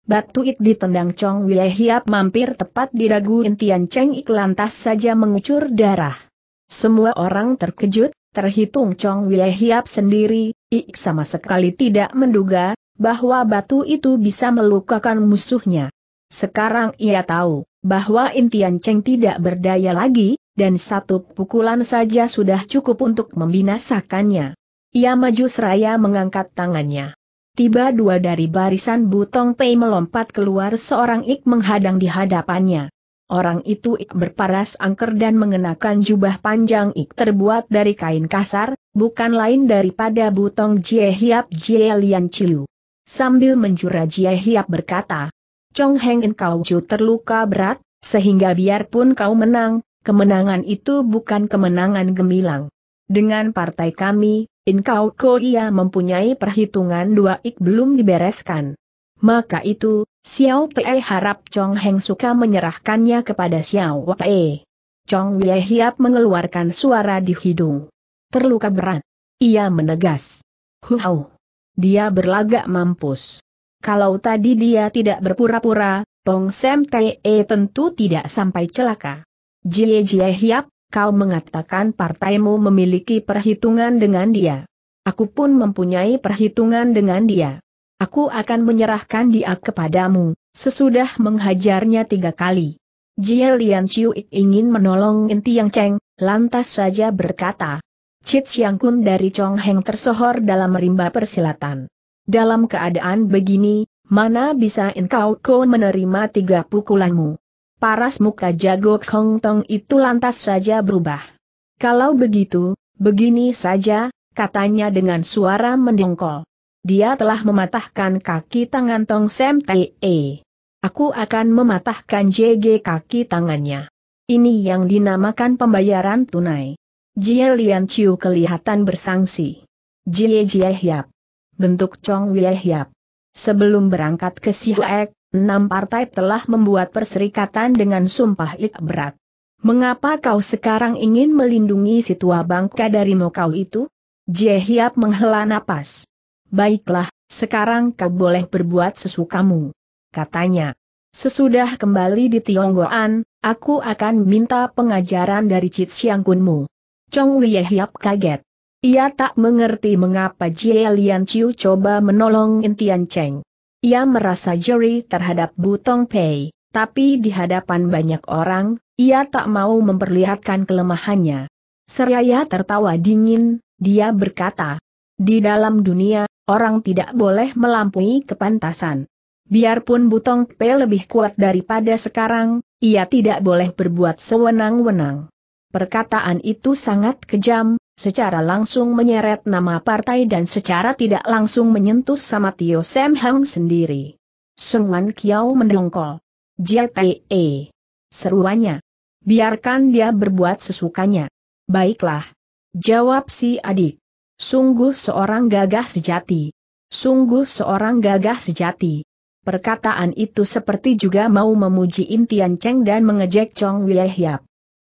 Batu itu ditendang Chong Wei Hiap mampir tepat di dagu intian Cheng Ik lantas saja mengucur darah. Semua orang terkejut, terhitung Chong Wei Hiap sendiri, Ik sama sekali tidak menduga bahwa batu itu bisa melukakan musuhnya. Sekarang ia tahu bahwa intian Cheng tidak berdaya lagi, dan satu pukulan saja sudah cukup untuk membinasakannya. Ia maju seraya mengangkat tangannya tiba dua dari barisan Butong Pei melompat keluar seorang ik menghadang di hadapannya. Orang itu ik berparas angker dan mengenakan jubah panjang ik terbuat dari kain kasar, bukan lain daripada Butong Jie Hiap Jie Lian Chiu. Sambil menjura Jie Hiap berkata, Chong Heng In Kau Chu terluka berat, sehingga biarpun kau menang, kemenangan itu bukan kemenangan gemilang. Dengan partai kami, Inkau ko ia mempunyai perhitungan dua ik belum dibereskan. Maka itu, Xiao Pei harap Chong Heng suka menyerahkannya kepada Xiao Pei. Chong Wei Hiap mengeluarkan suara di hidung. Terluka berat. Ia menegas. Huau. Dia berlagak mampus. Kalau tadi dia tidak berpura-pura, Tong Sem Te tentu tidak sampai celaka. Jie Jie Hiap, Kau mengatakan partaimu memiliki perhitungan dengan dia. Aku pun mempunyai perhitungan dengan dia. Aku akan menyerahkan dia kepadamu, sesudah menghajarnya tiga kali. Jie Lian Chiu ingin menolong Inti Yang Cheng, lantas saja berkata. Cit Siang Kun dari Chong Heng tersohor dalam rimba persilatan. Dalam keadaan begini, mana bisa engkau kau menerima tiga pukulanmu? paras muka jago Kong Tong itu lantas saja berubah. Kalau begitu, begini saja, katanya dengan suara mendengkol. Dia telah mematahkan kaki tangan Tong Sem Tee. Aku akan mematahkan JG kaki tangannya. Ini yang dinamakan pembayaran tunai. Jie Lian Chiu kelihatan bersangsi. Jie Jie Hiap. Bentuk Chong Wei Hiap. Sebelum berangkat ke Sihuek, enam partai telah membuat perserikatan dengan sumpah ik berat. Mengapa kau sekarang ingin melindungi si tua bangka dari mokau itu? Jehiap menghela napas. Baiklah, sekarang kau boleh berbuat sesukamu. Katanya. Sesudah kembali di Tionggoan, aku akan minta pengajaran dari Cit Siangkunmu. Chong Lie Hiap kaget. Ia tak mengerti mengapa Jie Lian Chiu coba menolong Intian Cheng. Ia merasa juri terhadap Butong Pei, tapi di hadapan banyak orang, ia tak mau memperlihatkan kelemahannya. Seraya tertawa dingin, dia berkata, di dalam dunia, orang tidak boleh melampaui kepantasan. Biarpun Butong Pei lebih kuat daripada sekarang, ia tidak boleh berbuat sewenang-wenang. Perkataan itu sangat kejam, secara langsung menyeret nama partai dan secara tidak langsung menyentuh sama Tio Sam Hang sendiri. Sung Kiao mendongkol. JTE. Seruannya. Biarkan dia berbuat sesukanya. Baiklah. Jawab si adik. Sungguh seorang gagah sejati. Sungguh seorang gagah sejati. Perkataan itu seperti juga mau memuji Intian Cheng dan mengejek Chong Wiehyap.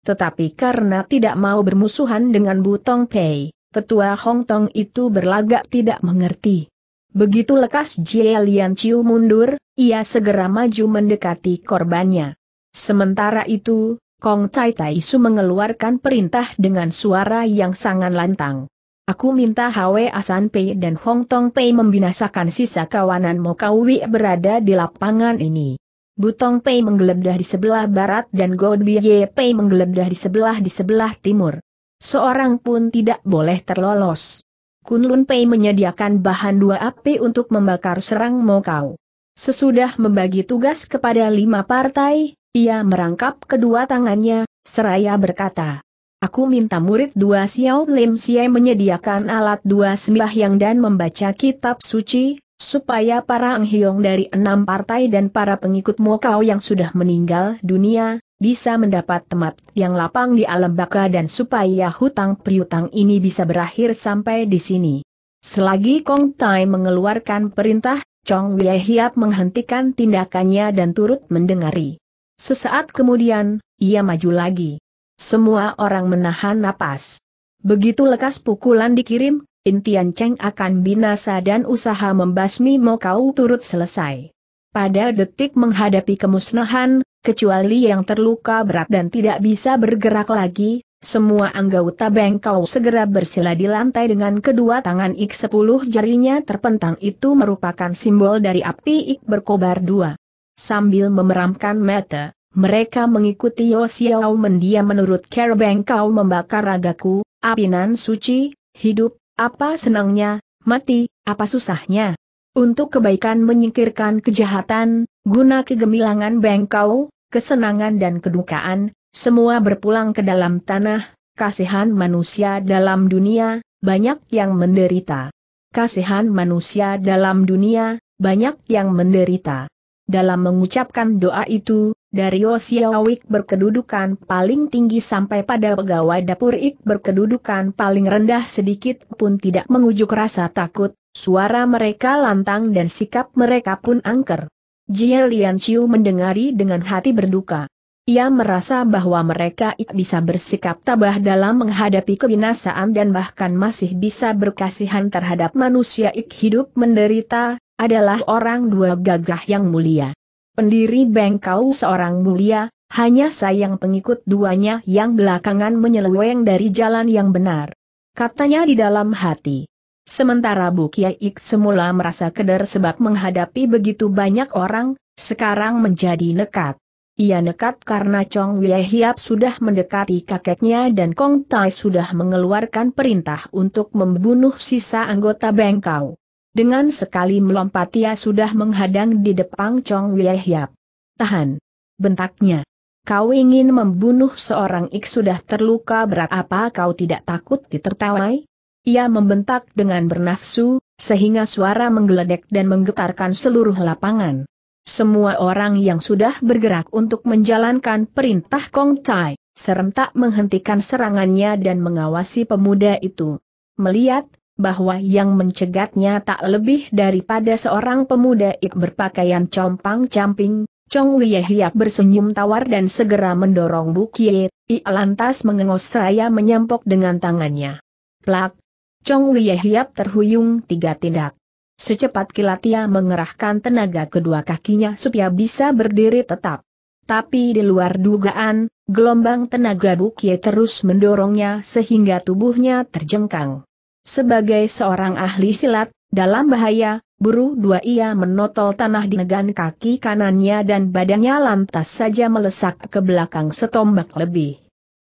Tetapi karena tidak mau bermusuhan dengan Butong Pei, tetua Hong Tong itu berlagak tidak mengerti. Begitu lekas Jie Lian Chiu mundur, ia segera maju mendekati korbannya. Sementara itu, Kong Tai Tai Su mengeluarkan perintah dengan suara yang sangat lantang. Aku minta Hwe Asan Pei dan Hong Tong Pei membinasakan sisa kawanan Mokawi berada di lapangan ini. Butong Pei menggeledah di sebelah barat dan Godbie Pei menggeledah di sebelah di sebelah timur. Seorang pun tidak boleh terlolos. Kunlun Pei menyediakan bahan dua api untuk membakar serang Mokau. Sesudah membagi tugas kepada lima partai, ia merangkap kedua tangannya, seraya berkata, Aku minta murid dua Xiao Lim Xie menyediakan alat dua sembahyang dan membaca kitab suci, supaya para anghyong dari enam partai dan para pengikut Mokau yang sudah meninggal dunia, bisa mendapat tempat yang lapang di alam baka dan supaya hutang priutang ini bisa berakhir sampai di sini. Selagi Kong Tai mengeluarkan perintah, Chong Wei Hiap menghentikan tindakannya dan turut mendengari. Sesaat kemudian, ia maju lagi. Semua orang menahan napas. Begitu lekas pukulan dikirim, Intian Cheng akan binasa dan usaha membasmi Mokau turut selesai. Pada detik menghadapi kemusnahan, kecuali yang terluka berat dan tidak bisa bergerak lagi, semua anggota bengkau segera bersila di lantai dengan kedua tangan ik sepuluh jarinya terpentang itu merupakan simbol dari api ik berkobar dua. Sambil memeramkan mata, mereka mengikuti Yosiao mendiam menurut Care bengkau membakar ragaku, apinan suci, hidup, apa senangnya, mati, apa susahnya? Untuk kebaikan menyingkirkan kejahatan, guna kegemilangan bengkau, kesenangan dan kedukaan, semua berpulang ke dalam tanah, kasihan manusia dalam dunia, banyak yang menderita. Kasihan manusia dalam dunia, banyak yang menderita. Dalam mengucapkan doa itu, Dario Xiaowik berkedudukan paling tinggi sampai pada pegawai dapur Ik berkedudukan paling rendah sedikit pun tidak mengujuk rasa takut, suara mereka lantang dan sikap mereka pun angker. Jie Lian Chiu mendengari dengan hati berduka. Ia merasa bahwa mereka Ik bisa bersikap tabah dalam menghadapi kebinasaan dan bahkan masih bisa berkasihan terhadap manusia Ik hidup menderita, adalah orang dua gagah yang mulia. Pendiri bengkau seorang mulia, hanya sayang pengikut duanya yang belakangan menyeleweng dari jalan yang benar. Katanya di dalam hati. Sementara Bu Kiaik semula merasa keder sebab menghadapi begitu banyak orang, sekarang menjadi nekat. Ia nekat karena Chong Wei Hiap sudah mendekati kakeknya dan Kong Tai sudah mengeluarkan perintah untuk membunuh sisa anggota bengkau. Dengan sekali melompat ia sudah menghadang di depan Chong Wei Hiap. Tahan! Bentaknya. Kau ingin membunuh seorang ik sudah terluka berat apa kau tidak takut ditertawai? Ia membentak dengan bernafsu, sehingga suara menggeledek dan menggetarkan seluruh lapangan. Semua orang yang sudah bergerak untuk menjalankan perintah Kong Tai, serentak menghentikan serangannya dan mengawasi pemuda itu. Melihat, bahwa yang mencegatnya tak lebih daripada seorang pemuda ik berpakaian compang-camping, Chong Lie bersenyum tawar dan segera mendorong Bukie, I lantas mengengos seraya menyampok dengan tangannya. Plak! Chong Lie terhuyung tiga tindak. Secepat kilat ia mengerahkan tenaga kedua kakinya supaya bisa berdiri tetap. Tapi di luar dugaan, gelombang tenaga Bukie terus mendorongnya sehingga tubuhnya terjengkang. Sebagai seorang ahli silat, dalam bahaya, buru dua ia menotol tanah di negan kaki kanannya dan badannya lantas saja melesak ke belakang setombak lebih.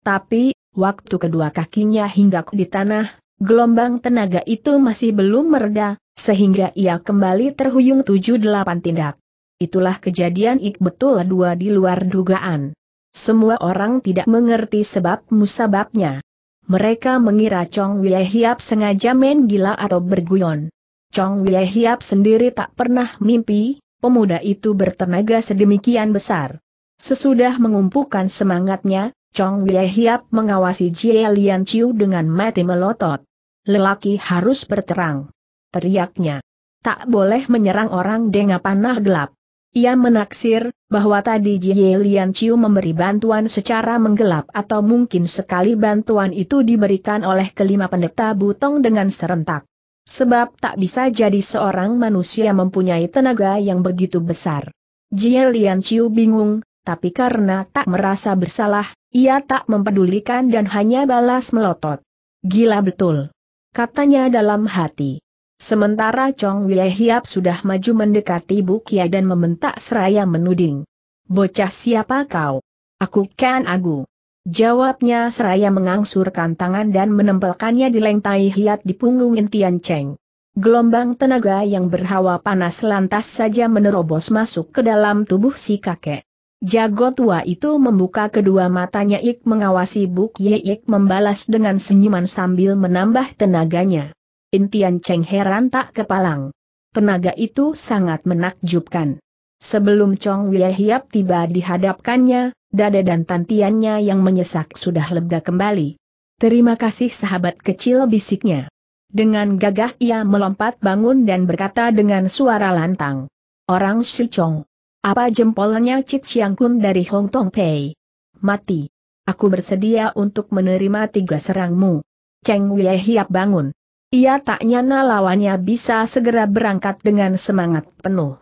Tapi, waktu kedua kakinya hingga di tanah, gelombang tenaga itu masih belum mereda, sehingga ia kembali terhuyung tujuh delapan tindak. Itulah kejadian ik betul dua di luar dugaan. Semua orang tidak mengerti sebab musababnya. Mereka mengira Chong Wei Hiap sengaja main gila atau berguyon. Chong Wei Hiap sendiri tak pernah mimpi, pemuda itu bertenaga sedemikian besar. Sesudah mengumpulkan semangatnya, Chong Wei Hiap mengawasi Jie Lian Chiu dengan mati melotot. Lelaki harus berterang. Teriaknya. Tak boleh menyerang orang dengan panah gelap. Ia menaksir, bahwa tadi Jie Lian Chiu memberi bantuan secara menggelap atau mungkin sekali bantuan itu diberikan oleh kelima pendeta Butong dengan serentak. Sebab tak bisa jadi seorang manusia mempunyai tenaga yang begitu besar. Jie Lian Chiu bingung, tapi karena tak merasa bersalah, ia tak mempedulikan dan hanya balas melotot. Gila betul. Katanya dalam hati. Sementara Chong Wei Hiap sudah maju mendekati Bukia dan membentak seraya menuding. Bocah siapa kau? Aku kan aku. Jawabnya seraya mengangsurkan tangan dan menempelkannya di lengtai hiat di punggung Intian Cheng. Gelombang tenaga yang berhawa panas lantas saja menerobos masuk ke dalam tubuh si kakek. Jago tua itu membuka kedua matanya Ik mengawasi Buk Ye Ik membalas dengan senyuman sambil menambah tenaganya. Intian Cheng heran tak kepalang. Tenaga itu sangat menakjubkan. Sebelum Chong Wei Hiap tiba dihadapkannya, dada dan tantiannya yang menyesak sudah lega kembali. Terima kasih sahabat kecil bisiknya. Dengan gagah ia melompat bangun dan berkata dengan suara lantang. Orang si Chong. Apa jempolnya Cik Siang Kun dari Hong Tong Pei? Mati. Aku bersedia untuk menerima tiga serangmu. Cheng Wei Hiap bangun. Ia tak nyana lawannya bisa segera berangkat dengan semangat penuh.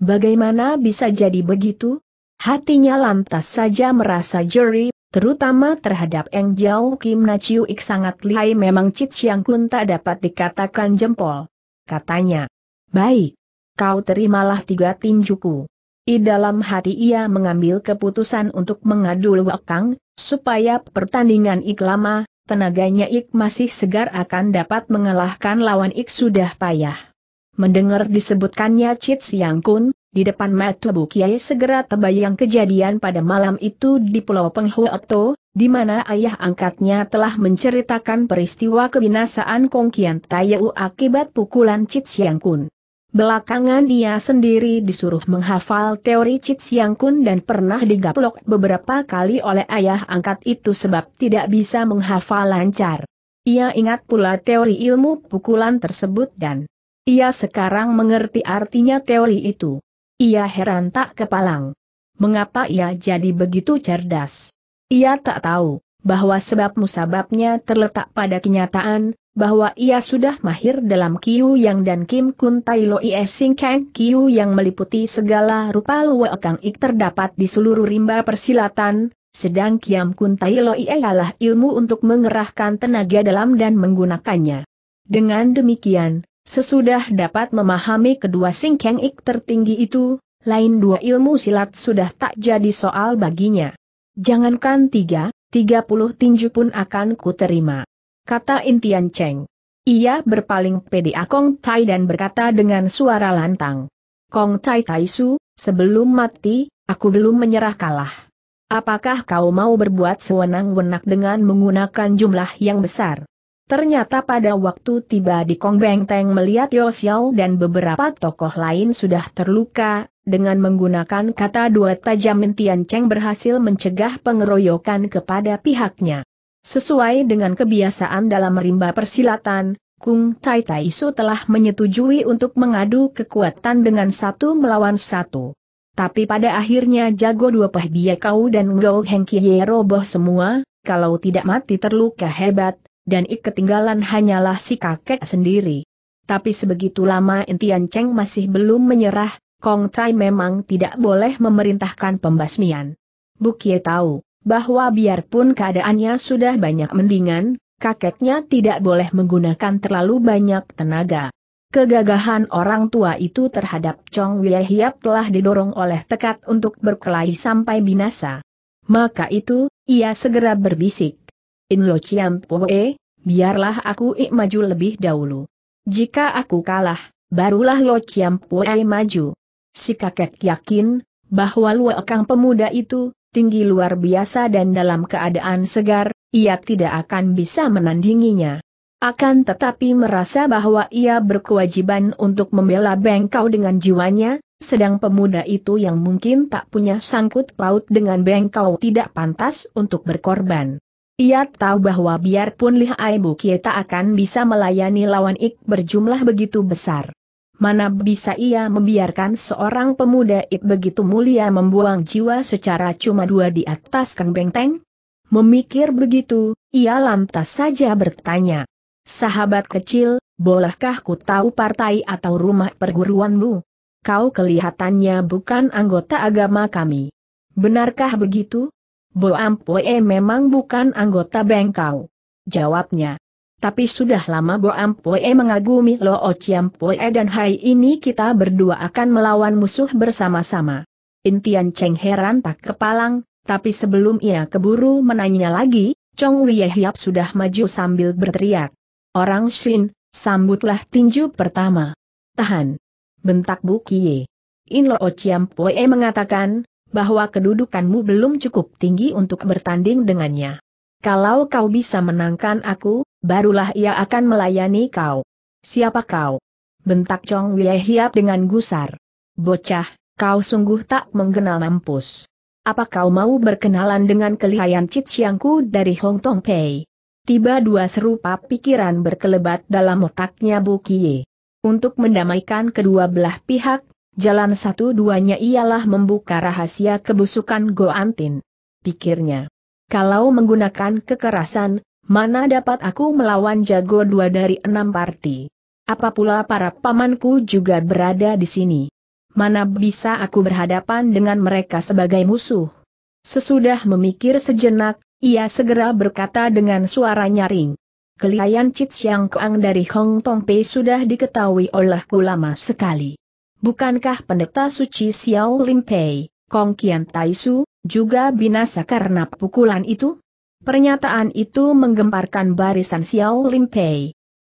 Bagaimana bisa jadi begitu? Hatinya lantas saja merasa juri, terutama terhadap Eng Jiao Kim Na Chiu Ik sangat lihai memang Cit Siang Kun tak dapat dikatakan jempol. Katanya, baik, kau terimalah tiga tinjuku. Di dalam hati ia mengambil keputusan untuk mengadul Wakang, supaya pertandingan iklama, tenaganya Ik masih segar akan dapat mengalahkan lawan Ik sudah payah. Mendengar disebutkannya Chit Siang Kun, di depan Matubu Kiai segera terbayang kejadian pada malam itu di Pulau Penghuoto, di mana ayah angkatnya telah menceritakan peristiwa kebinasaan Kong Kian Tayau akibat pukulan Chit Siang Kun. Belakangan dia sendiri disuruh menghafal teori Cits Yang Kun dan pernah digaplok beberapa kali oleh ayah angkat itu sebab tidak bisa menghafal lancar. Ia ingat pula teori ilmu pukulan tersebut dan ia sekarang mengerti artinya teori itu. Ia heran tak kepalang. Mengapa ia jadi begitu cerdas? Ia tak tahu bahwa sebab musababnya terletak pada kenyataan, bahwa ia sudah mahir dalam Kiu Yang dan Kim Kun Tai Loi e Sing Kang Kiu Yang meliputi segala rupa Lue Kang Ik terdapat di seluruh rimba persilatan, sedang Kiam Kun Tai Loi e adalah ilmu untuk mengerahkan tenaga dalam dan menggunakannya. Dengan demikian, sesudah dapat memahami kedua Sing Kang Ik tertinggi itu, lain dua ilmu silat sudah tak jadi soal baginya. Jangankan tiga, tiga puluh tinju pun akan kuterima kata Intian Cheng. Ia berpaling pada Kong Tai dan berkata dengan suara lantang. Kong Tai Tai Su, sebelum mati, aku belum menyerah kalah. Apakah kau mau berbuat sewenang-wenang dengan menggunakan jumlah yang besar? Ternyata pada waktu tiba di Kong Beng Teng melihat Yo Xiao dan beberapa tokoh lain sudah terluka, dengan menggunakan kata dua tajam Intian Cheng berhasil mencegah pengeroyokan kepada pihaknya. Sesuai dengan kebiasaan dalam rimba persilatan, Kung Tai Tai Su telah menyetujui untuk mengadu kekuatan dengan satu melawan satu. Tapi pada akhirnya jago dua Peh Bia Kau dan Ngo Heng Kie roboh semua, kalau tidak mati terluka hebat, dan ik ketinggalan hanyalah si kakek sendiri. Tapi sebegitu lama Intian Cheng masih belum menyerah, Kong Tai memang tidak boleh memerintahkan pembasmian. Bukie tahu, bahwa biarpun keadaannya sudah banyak mendingan, kakeknya tidak boleh menggunakan terlalu banyak tenaga. Kegagahan orang tua itu terhadap Chong Wiehiap Yap telah didorong oleh tekad untuk berkelahi sampai binasa. Maka itu, ia segera berbisik. In Lo Chiam Poe, biarlah aku ik maju lebih dahulu. Jika aku kalah, barulah Lo Chiam Poe maju. Si kakek yakin, bahwa luakang pemuda itu, tinggi luar biasa dan dalam keadaan segar, ia tidak akan bisa menandinginya. Akan tetapi merasa bahwa ia berkewajiban untuk membela Bengkau dengan jiwanya, sedang pemuda itu yang mungkin tak punya sangkut paut dengan Bengkau tidak pantas untuk berkorban. Ia tahu bahwa biarpun Lihai Bukie tak akan bisa melayani lawan Ik berjumlah begitu besar. Mana bisa ia membiarkan seorang pemuda it begitu mulia membuang jiwa secara cuma dua di atas kan benteng? Memikir begitu, ia lantas saja bertanya. Sahabat kecil, bolehkah ku tahu partai atau rumah perguruanmu? Kau kelihatannya bukan anggota agama kami. Benarkah begitu? Boampoe memang bukan anggota bengkau. Jawabnya. Tapi sudah lama Bo Ampoe mengagumi Lo Ociam Poe dan hari ini kita berdua akan melawan musuh bersama-sama. Intian Cheng heran tak kepalang, tapi sebelum ia keburu menanya lagi, Chong Wei Hiap sudah maju sambil berteriak. Orang Shin, sambutlah tinju pertama. Tahan. Bentak Bu Kie. In Lo Ociam Poe mengatakan, bahwa kedudukanmu belum cukup tinggi untuk bertanding dengannya. Kalau kau bisa menangkan aku, barulah ia akan melayani kau. Siapa kau? Bentak Chong Wei dengan gusar. Bocah, kau sungguh tak mengenal mampus. Apa kau mau berkenalan dengan kelihayan Cit Siangku dari Hong Tong Pei? Tiba dua serupa pikiran berkelebat dalam otaknya Bu Kie. Untuk mendamaikan kedua belah pihak, Jalan satu-duanya ialah membuka rahasia kebusukan Go Antin. Pikirnya. Kalau menggunakan kekerasan, mana dapat aku melawan jago dua dari enam parti? Apa pula para pamanku juga berada di sini? Mana bisa aku berhadapan dengan mereka sebagai musuh? Sesudah memikir sejenak, ia segera berkata dengan suara nyaring. Kelihayan Cit Siang Keang dari Hong Tong Pei sudah diketahui olehku lama sekali. Bukankah pendeta suci Xiao Lim Pei, Kong Kian Su, juga binasa karena pukulan itu? Pernyataan itu menggemparkan barisan Xiao Lim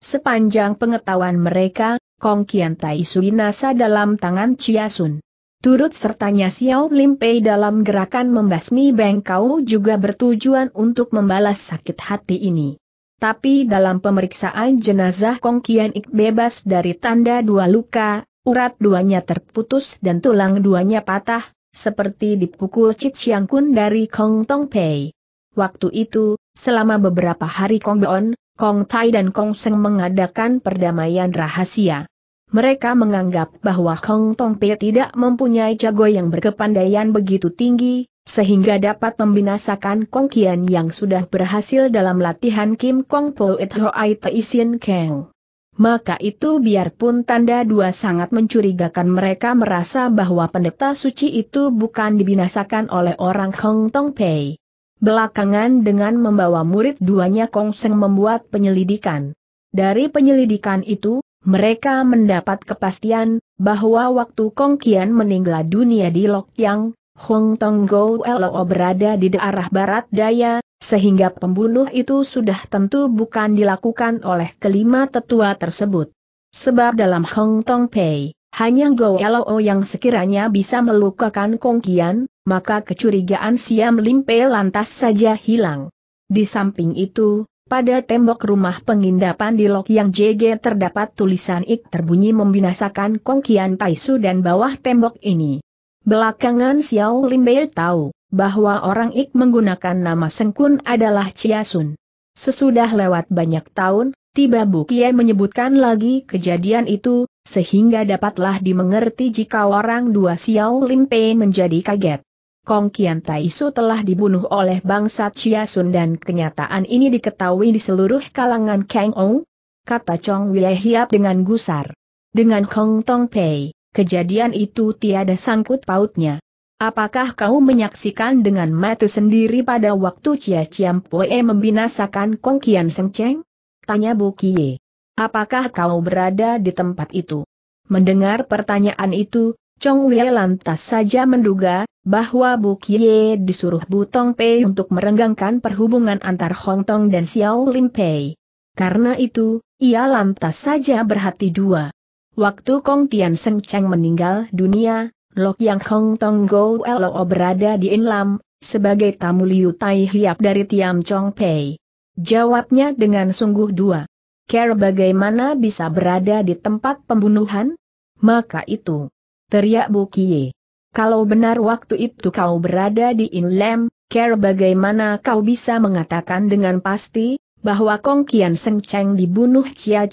Sepanjang pengetahuan mereka, Kong Kian Tai Sui Nasa dalam tangan Chia Sun. Turut sertanya Xiao Lim dalam gerakan membasmi Beng juga bertujuan untuk membalas sakit hati ini. Tapi dalam pemeriksaan jenazah Kong Kian Ik bebas dari tanda dua luka, urat duanya terputus dan tulang duanya patah, seperti dipukul Cit Siang Kun dari Kong Tong Pei. Waktu itu, selama beberapa hari Kong Beon, Kong Tai dan Kong Seng mengadakan perdamaian rahasia. Mereka menganggap bahwa Kong Tong Pei tidak mempunyai jago yang berkepandaian begitu tinggi, sehingga dapat membinasakan Kong Kian yang sudah berhasil dalam latihan Kim Kong Po Ho Hoai Tei Isin Kang. Maka itu biarpun tanda dua sangat mencurigakan mereka merasa bahwa pendeta suci itu bukan dibinasakan oleh orang Hong Tong Pei Belakangan dengan membawa murid duanya Kong Seng membuat penyelidikan. Dari penyelidikan itu, mereka mendapat kepastian bahwa waktu Kong Kian meninggal dunia di Lokyang, Hong Tong Go Lo berada di daerah barat daya, sehingga pembunuh itu sudah tentu bukan dilakukan oleh kelima tetua tersebut. Sebab dalam Hong Tong Pei, hanya Go Lo yang sekiranya bisa melukakan Kong Kian, maka kecurigaan Siam Limpe lantas saja hilang. Di samping itu, pada tembok rumah pengindapan di Lok Yang JG terdapat tulisan ik terbunyi membinasakan Kong Kian Taisu dan bawah tembok ini. Belakangan Xiao Limbe tahu bahwa orang ik menggunakan nama Sengkun adalah Chia Sun. Sesudah lewat banyak tahun, tiba Bukie menyebutkan lagi kejadian itu, sehingga dapatlah dimengerti jika orang dua Xiao Limpe menjadi kaget. Kong Kian Su telah dibunuh oleh bangsa Chia Sun dan kenyataan ini diketahui di seluruh kalangan Kang Ou, kata Chong Wei Hiap dengan gusar. Dengan Kong Tong Pei, kejadian itu tiada sangkut pautnya. Apakah kau menyaksikan dengan mata sendiri pada waktu Chia Chiam Poe membinasakan Kong Kian Seng Cheng? Tanya Bu Kie. Apakah kau berada di tempat itu? Mendengar pertanyaan itu, Chong Wei lantas saja menduga, bahwa Bu Kie disuruh Bu Tong Pei untuk merenggangkan perhubungan antar Hong Tong dan Xiao Lim Pei. Karena itu, ia lantas saja berhati dua. Waktu Kong Tian Seng Cheng meninggal dunia, Lok Yang Hong Tong Go Lo berada di Inlam, sebagai tamu Liu Tai Hiap dari Tiam Chong Pei. Jawabnya dengan sungguh dua. Care bagaimana bisa berada di tempat pembunuhan? Maka itu teriak Bukie. Kalau benar waktu itu kau berada di Inlem, Care bagaimana kau bisa mengatakan dengan pasti, bahwa Kong Kian Seng Cheng dibunuh Cia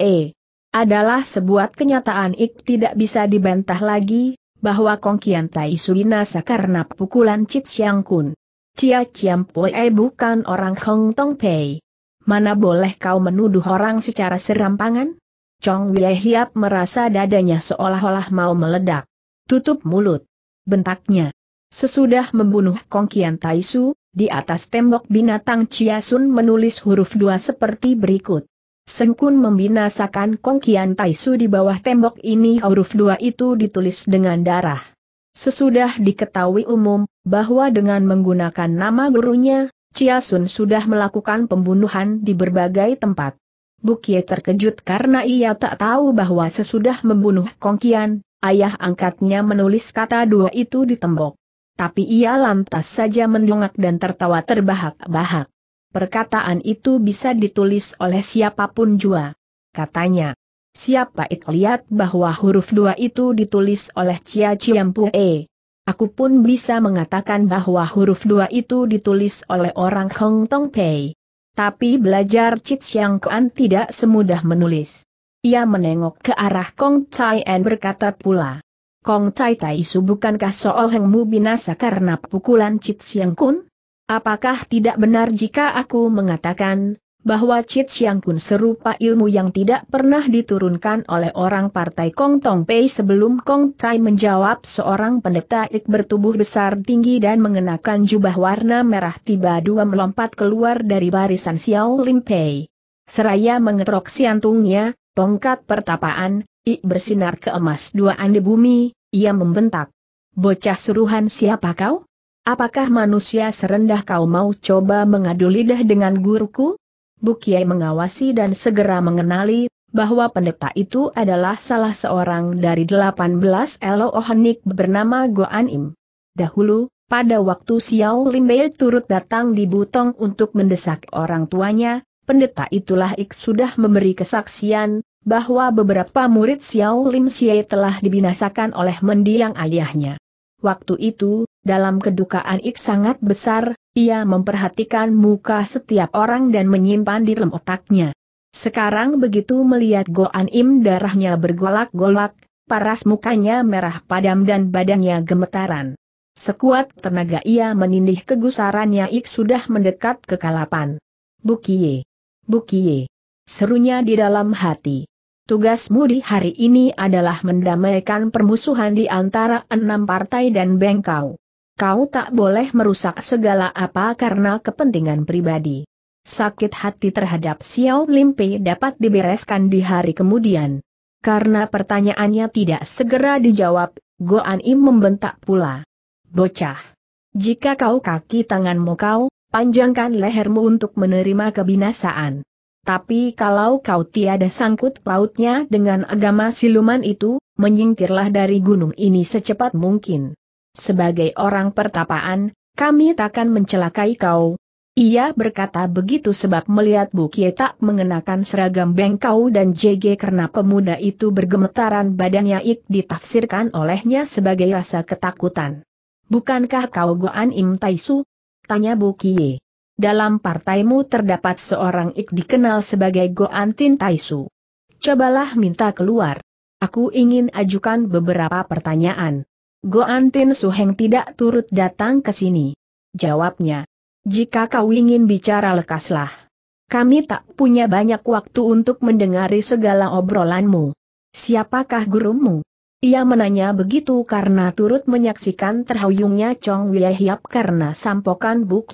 E Adalah sebuah kenyataan ik tidak bisa dibantah lagi, bahwa Kong Kian Tai nasa karena pukulan Chit Siang Kun. Cia E bukan orang Hong Tong Pei. Mana boleh kau menuduh orang secara serampangan? Chong Wei merasa dadanya seolah-olah mau meledak. Tutup mulut. Bentaknya. Sesudah membunuh Kong Kian Taisu, di atas tembok binatang Chia Sun menulis huruf dua seperti berikut. Sengkun membinasakan Kong Kian Taisu di bawah tembok ini huruf dua itu ditulis dengan darah. Sesudah diketahui umum, bahwa dengan menggunakan nama gurunya, Chia Sun sudah melakukan pembunuhan di berbagai tempat. Bukie terkejut karena ia tak tahu bahwa sesudah membunuh Kongkian, ayah angkatnya menulis kata dua itu di tembok. Tapi ia lantas saja mendongak dan tertawa terbahak-bahak. Perkataan itu bisa ditulis oleh siapapun jua. Katanya, siapa itu lihat bahwa huruf dua itu ditulis oleh Cia Ciampue. Aku pun bisa mengatakan bahwa huruf dua itu ditulis oleh orang Hong Tong Pei. Tapi belajar Chit Siang Kuan tidak semudah menulis. Ia menengok ke arah Kong Tai En berkata pula. Kong Tai Tai Su bukankah Soal Hengmu binasa karena pukulan Chit Siang Kun? Apakah tidak benar jika aku mengatakan, bahwa Chit Siang Kun serupa ilmu yang tidak pernah diturunkan oleh orang partai Kong Tong Pei sebelum Kong Tai menjawab seorang pendeta ik bertubuh besar tinggi dan mengenakan jubah warna merah tiba dua melompat keluar dari barisan Xiao Lim Pei. Seraya mengetrok siantungnya, tongkat pertapaan, ik bersinar ke emas dua ande bumi, ia membentak. Bocah suruhan siapa kau? Apakah manusia serendah kau mau coba mengadu lidah dengan guruku? Bukiai mengawasi dan segera mengenali bahwa pendeta itu adalah salah seorang dari 18 Elohonik bernama Goan Dahulu, pada waktu Xiao Limbei turut datang di Butong untuk mendesak orang tuanya, pendeta itulah Ik sudah memberi kesaksian bahwa beberapa murid Xiao Lim Xie telah dibinasakan oleh mendiang ayahnya. Waktu itu, dalam kedukaan Ik sangat besar, ia memperhatikan muka setiap orang dan menyimpan di dalam otaknya. Sekarang begitu melihat Goan Im darahnya bergolak-golak, paras mukanya merah padam dan badannya gemetaran. Sekuat tenaga ia menindih kegusarannya ik sudah mendekat ke kalapan. Bukie! Bukie! Serunya di dalam hati. Tugasmu di hari ini adalah mendamaikan permusuhan di antara enam partai dan bengkau. Kau tak boleh merusak segala apa karena kepentingan pribadi. Sakit hati terhadap Xiao Limpe dapat dibereskan di hari kemudian. Karena pertanyaannya tidak segera dijawab, Goan Im membentak pula. Bocah. Jika kau kaki tanganmu kau, panjangkan lehermu untuk menerima kebinasaan. Tapi kalau kau tiada sangkut pautnya dengan agama siluman itu, menyingkirlah dari gunung ini secepat mungkin. Sebagai orang pertapaan, kami takkan mencelakai kau. Ia berkata begitu sebab melihat Bukie tak mengenakan seragam bengkau dan JG karena pemuda itu bergemetaran badannya ik ditafsirkan olehnya sebagai rasa ketakutan. Bukankah kau Goan Im Taisu? Tanya Bukie. Dalam partaimu terdapat seorang ik dikenal sebagai Goan Tin Taisu. Cobalah minta keluar. Aku ingin ajukan beberapa pertanyaan. Goan Tin Suheng tidak turut datang ke sini. Jawabnya, jika kau ingin bicara lekaslah. Kami tak punya banyak waktu untuk mendengari segala obrolanmu. Siapakah gurumu? Ia menanya begitu karena turut menyaksikan terhuyungnya Chong Wei Hiap karena sampokan Bu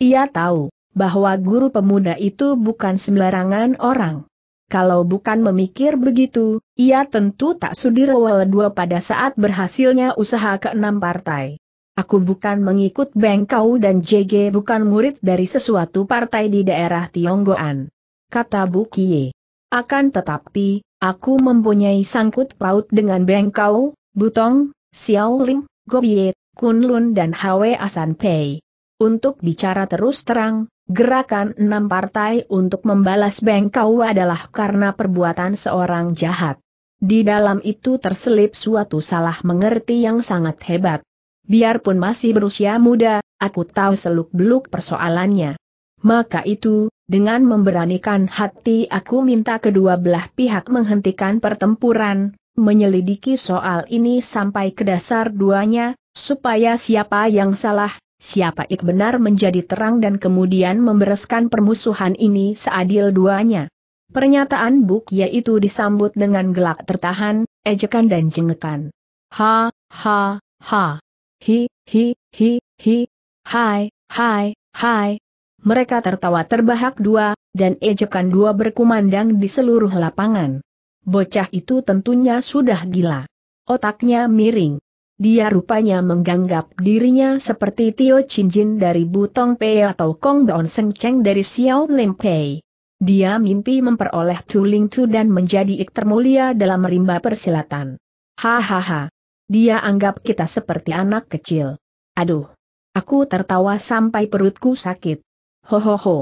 Ia tahu bahwa guru pemuda itu bukan sembarangan orang kalau bukan memikir begitu, ia tentu tak sudi rewel dua pada saat berhasilnya usaha keenam partai. Aku bukan mengikut Bengkau dan JG bukan murid dari sesuatu partai di daerah Tionggoan. Kata Bu Kie. Akan tetapi, aku mempunyai sangkut paut dengan Bengkau, Butong, Xiaoling, Gobiet, Kunlun dan Hwe Asan Pei. Untuk bicara terus terang, Gerakan enam partai untuk membalas Bengkau adalah karena perbuatan seorang jahat. Di dalam itu terselip suatu salah mengerti yang sangat hebat. Biarpun masih berusia muda, aku tahu seluk-beluk persoalannya. Maka itu, dengan memberanikan hati aku minta kedua belah pihak menghentikan pertempuran, menyelidiki soal ini sampai ke dasar duanya, supaya siapa yang salah, siapa ik benar menjadi terang dan kemudian membereskan permusuhan ini seadil duanya. Pernyataan Buk yaitu disambut dengan gelak tertahan, ejekan dan jengekan. Ha, ha, ha. Hi, hi, hi, hi. Hai, hai, hai. Mereka tertawa terbahak dua, dan ejekan dua berkumandang di seluruh lapangan. Bocah itu tentunya sudah gila. Otaknya miring. Dia rupanya menganggap dirinya seperti Tio Chin Jin dari Butong Pei atau Kong Don Seng Cheng dari Xiao Lim Pei. Dia mimpi memperoleh Ling Tu dan menjadi ik termulia dalam rimba persilatan. Hahaha. Dia anggap kita seperti anak kecil. Aduh. Aku tertawa sampai perutku sakit. Ho ho ho.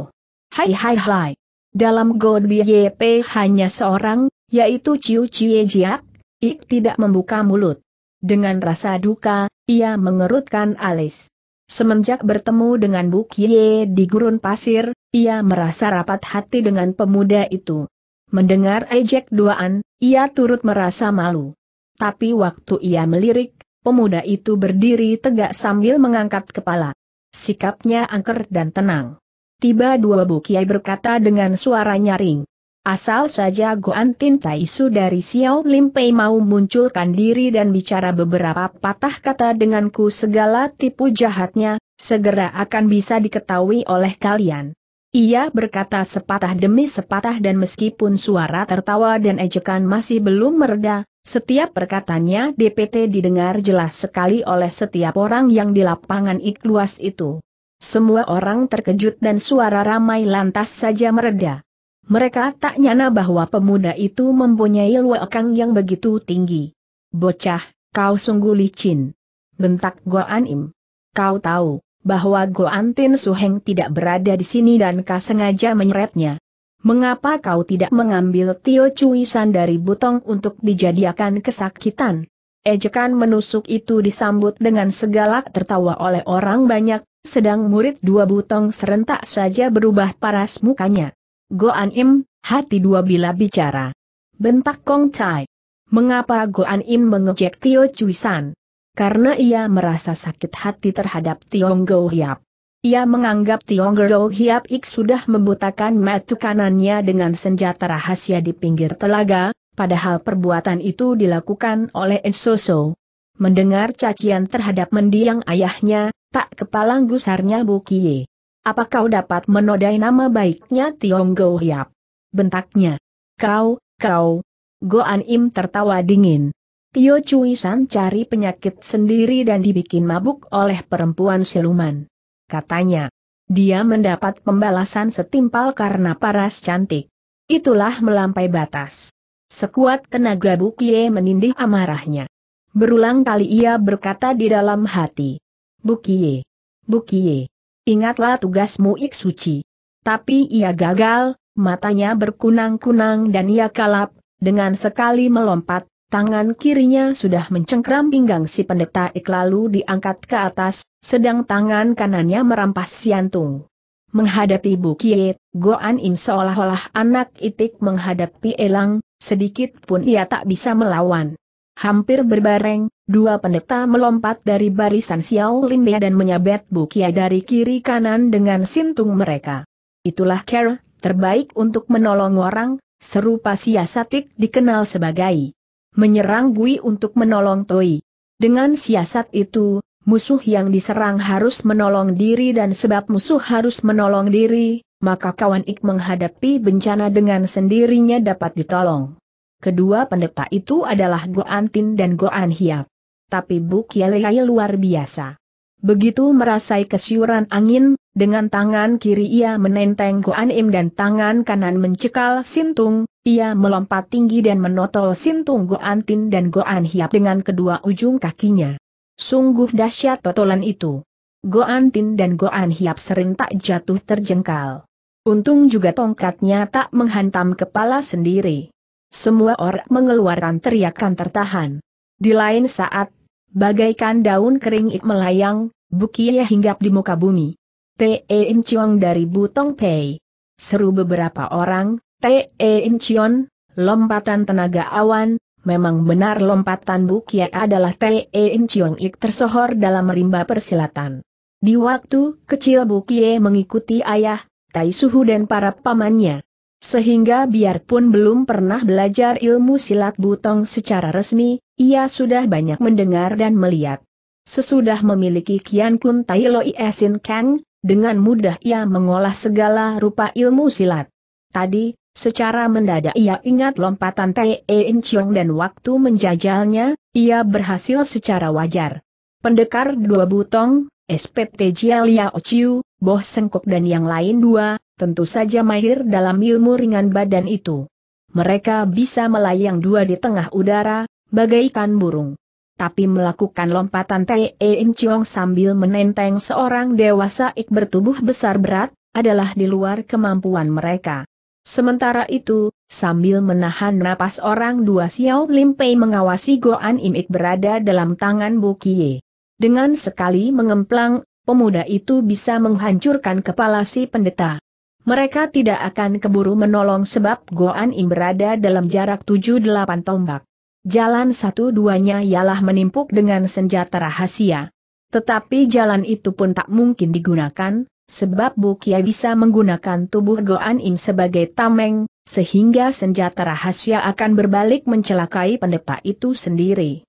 Hai hai hai. Dalam God YP hanya seorang, yaitu Ciu Chie Jiak, Ik tidak membuka mulut. Dengan rasa duka, ia mengerutkan alis. Semenjak bertemu dengan Kie di gurun pasir, ia merasa rapat hati dengan pemuda itu. Mendengar ejek duaan, ia turut merasa malu. Tapi waktu ia melirik, pemuda itu berdiri tegak sambil mengangkat kepala. Sikapnya angker dan tenang. Tiba dua Kie berkata dengan suara nyaring. Asal saja Goan Tin Su dari Xiao Lim Pei mau munculkan diri dan bicara beberapa patah kata denganku segala tipu jahatnya, segera akan bisa diketahui oleh kalian. Ia berkata sepatah demi sepatah dan meskipun suara tertawa dan ejekan masih belum mereda, setiap perkataannya DPT didengar jelas sekali oleh setiap orang yang di lapangan ikluas itu. Semua orang terkejut dan suara ramai lantas saja mereda. Mereka tak nyana bahwa pemuda itu mempunyai luakang yang begitu tinggi. Bocah, kau sungguh licin. Bentak Goan Im. Kau tahu, bahwa Goan Tin Suheng tidak berada di sini dan kau sengaja menyeretnya. Mengapa kau tidak mengambil Tio Cuisan dari Butong untuk dijadikan kesakitan? Ejekan menusuk itu disambut dengan segala tertawa oleh orang banyak, sedang murid dua Butong serentak saja berubah paras mukanya. Goan Im, hati dua bila bicara. Bentak Kong Chai. Mengapa Goan Im mengejek Tio Cui San? Karena ia merasa sakit hati terhadap Tiong Go Hiap. Ia menganggap Tiong Go Hiap Ik sudah membutakan mata kanannya dengan senjata rahasia di pinggir telaga, padahal perbuatan itu dilakukan oleh Esoso. Mendengar cacian terhadap mendiang ayahnya, tak kepalang gusarnya Bukie. Apa kau dapat menodai nama baiknya Tiong Go Hiap? Bentaknya. Kau, kau. Goan Im tertawa dingin. Tio Cui San cari penyakit sendiri dan dibikin mabuk oleh perempuan siluman. Katanya. Dia mendapat pembalasan setimpal karena paras cantik. Itulah melampai batas. Sekuat tenaga Bukie menindih amarahnya. Berulang kali ia berkata di dalam hati. Bukie. Bukie. Ingatlah tugasmu Ik Suci. Tapi ia gagal, matanya berkunang-kunang dan ia kalap, dengan sekali melompat, tangan kirinya sudah mencengkram pinggang si pendeta Ik lalu diangkat ke atas, sedang tangan kanannya merampas siantung. Menghadapi Bukit, Goan In seolah-olah anak itik menghadapi Elang, sedikit pun ia tak bisa melawan. Hampir berbareng, Dua pendeta melompat dari barisan Xiao Lin Bia dan menyabet Bukia dari kiri kanan dengan sintung mereka. Itulah care, terbaik untuk menolong orang, serupa siasatik dikenal sebagai menyerang Gui untuk menolong Toi. Dengan siasat itu, musuh yang diserang harus menolong diri dan sebab musuh harus menolong diri, maka kawan Ik menghadapi bencana dengan sendirinya dapat ditolong. Kedua pendeta itu adalah Go Antin dan Go Hiap tapi Buk Yelei luar biasa. Begitu merasai kesiuran angin, dengan tangan kiri ia menenteng Goan Im dan tangan kanan mencekal Sintung, ia melompat tinggi dan menotol Sintung Goan Tin dan Goan Hiap dengan kedua ujung kakinya. Sungguh dahsyat totolan itu. Goan Tin dan Goan Hiap tak jatuh terjengkal. Untung juga tongkatnya tak menghantam kepala sendiri. Semua orang mengeluarkan teriakan tertahan. Di lain saat, bagaikan daun kering ik melayang, bukia hinggap di muka bumi. Te In Chiong dari Butong Pei. Seru beberapa orang, Te In Chion, lompatan tenaga awan, memang benar lompatan Bukia adalah Te In Chiong Ik tersohor dalam rimba persilatan. Di waktu kecil Bukie mengikuti ayah, Tai Suhu dan para pamannya. Sehingga biarpun belum pernah belajar ilmu silat butong secara resmi, ia sudah banyak mendengar dan melihat. Sesudah memiliki Kian Kun Tai Loi Esin Kang, dengan mudah ia mengolah segala rupa ilmu silat. Tadi, secara mendadak ia ingat lompatan Tei In Chiong dan waktu menjajalnya, ia berhasil secara wajar. Pendekar dua butong, SPT Jia Liao Chiu, Boh Sengkok dan yang lain dua, tentu saja mahir dalam ilmu ringan badan itu. Mereka bisa melayang dua di tengah udara, bagaikan burung. Tapi melakukan lompatan Tee In Chiong sambil menenteng seorang dewasa ik bertubuh besar berat, adalah di luar kemampuan mereka. Sementara itu, sambil menahan napas orang dua Xiao Lim Pei mengawasi Goan Im Ik berada dalam tangan Bu Kie. Dengan sekali mengemplang, pemuda itu bisa menghancurkan kepala si pendeta. Mereka tidak akan keburu menolong sebab Goan Im berada dalam jarak 7-8 tombak. Jalan satu-duanya ialah menimpuk dengan senjata rahasia. Tetapi jalan itu pun tak mungkin digunakan, sebab Bukia bisa menggunakan tubuh Goan Im sebagai tameng, sehingga senjata rahasia akan berbalik mencelakai pendeta itu sendiri.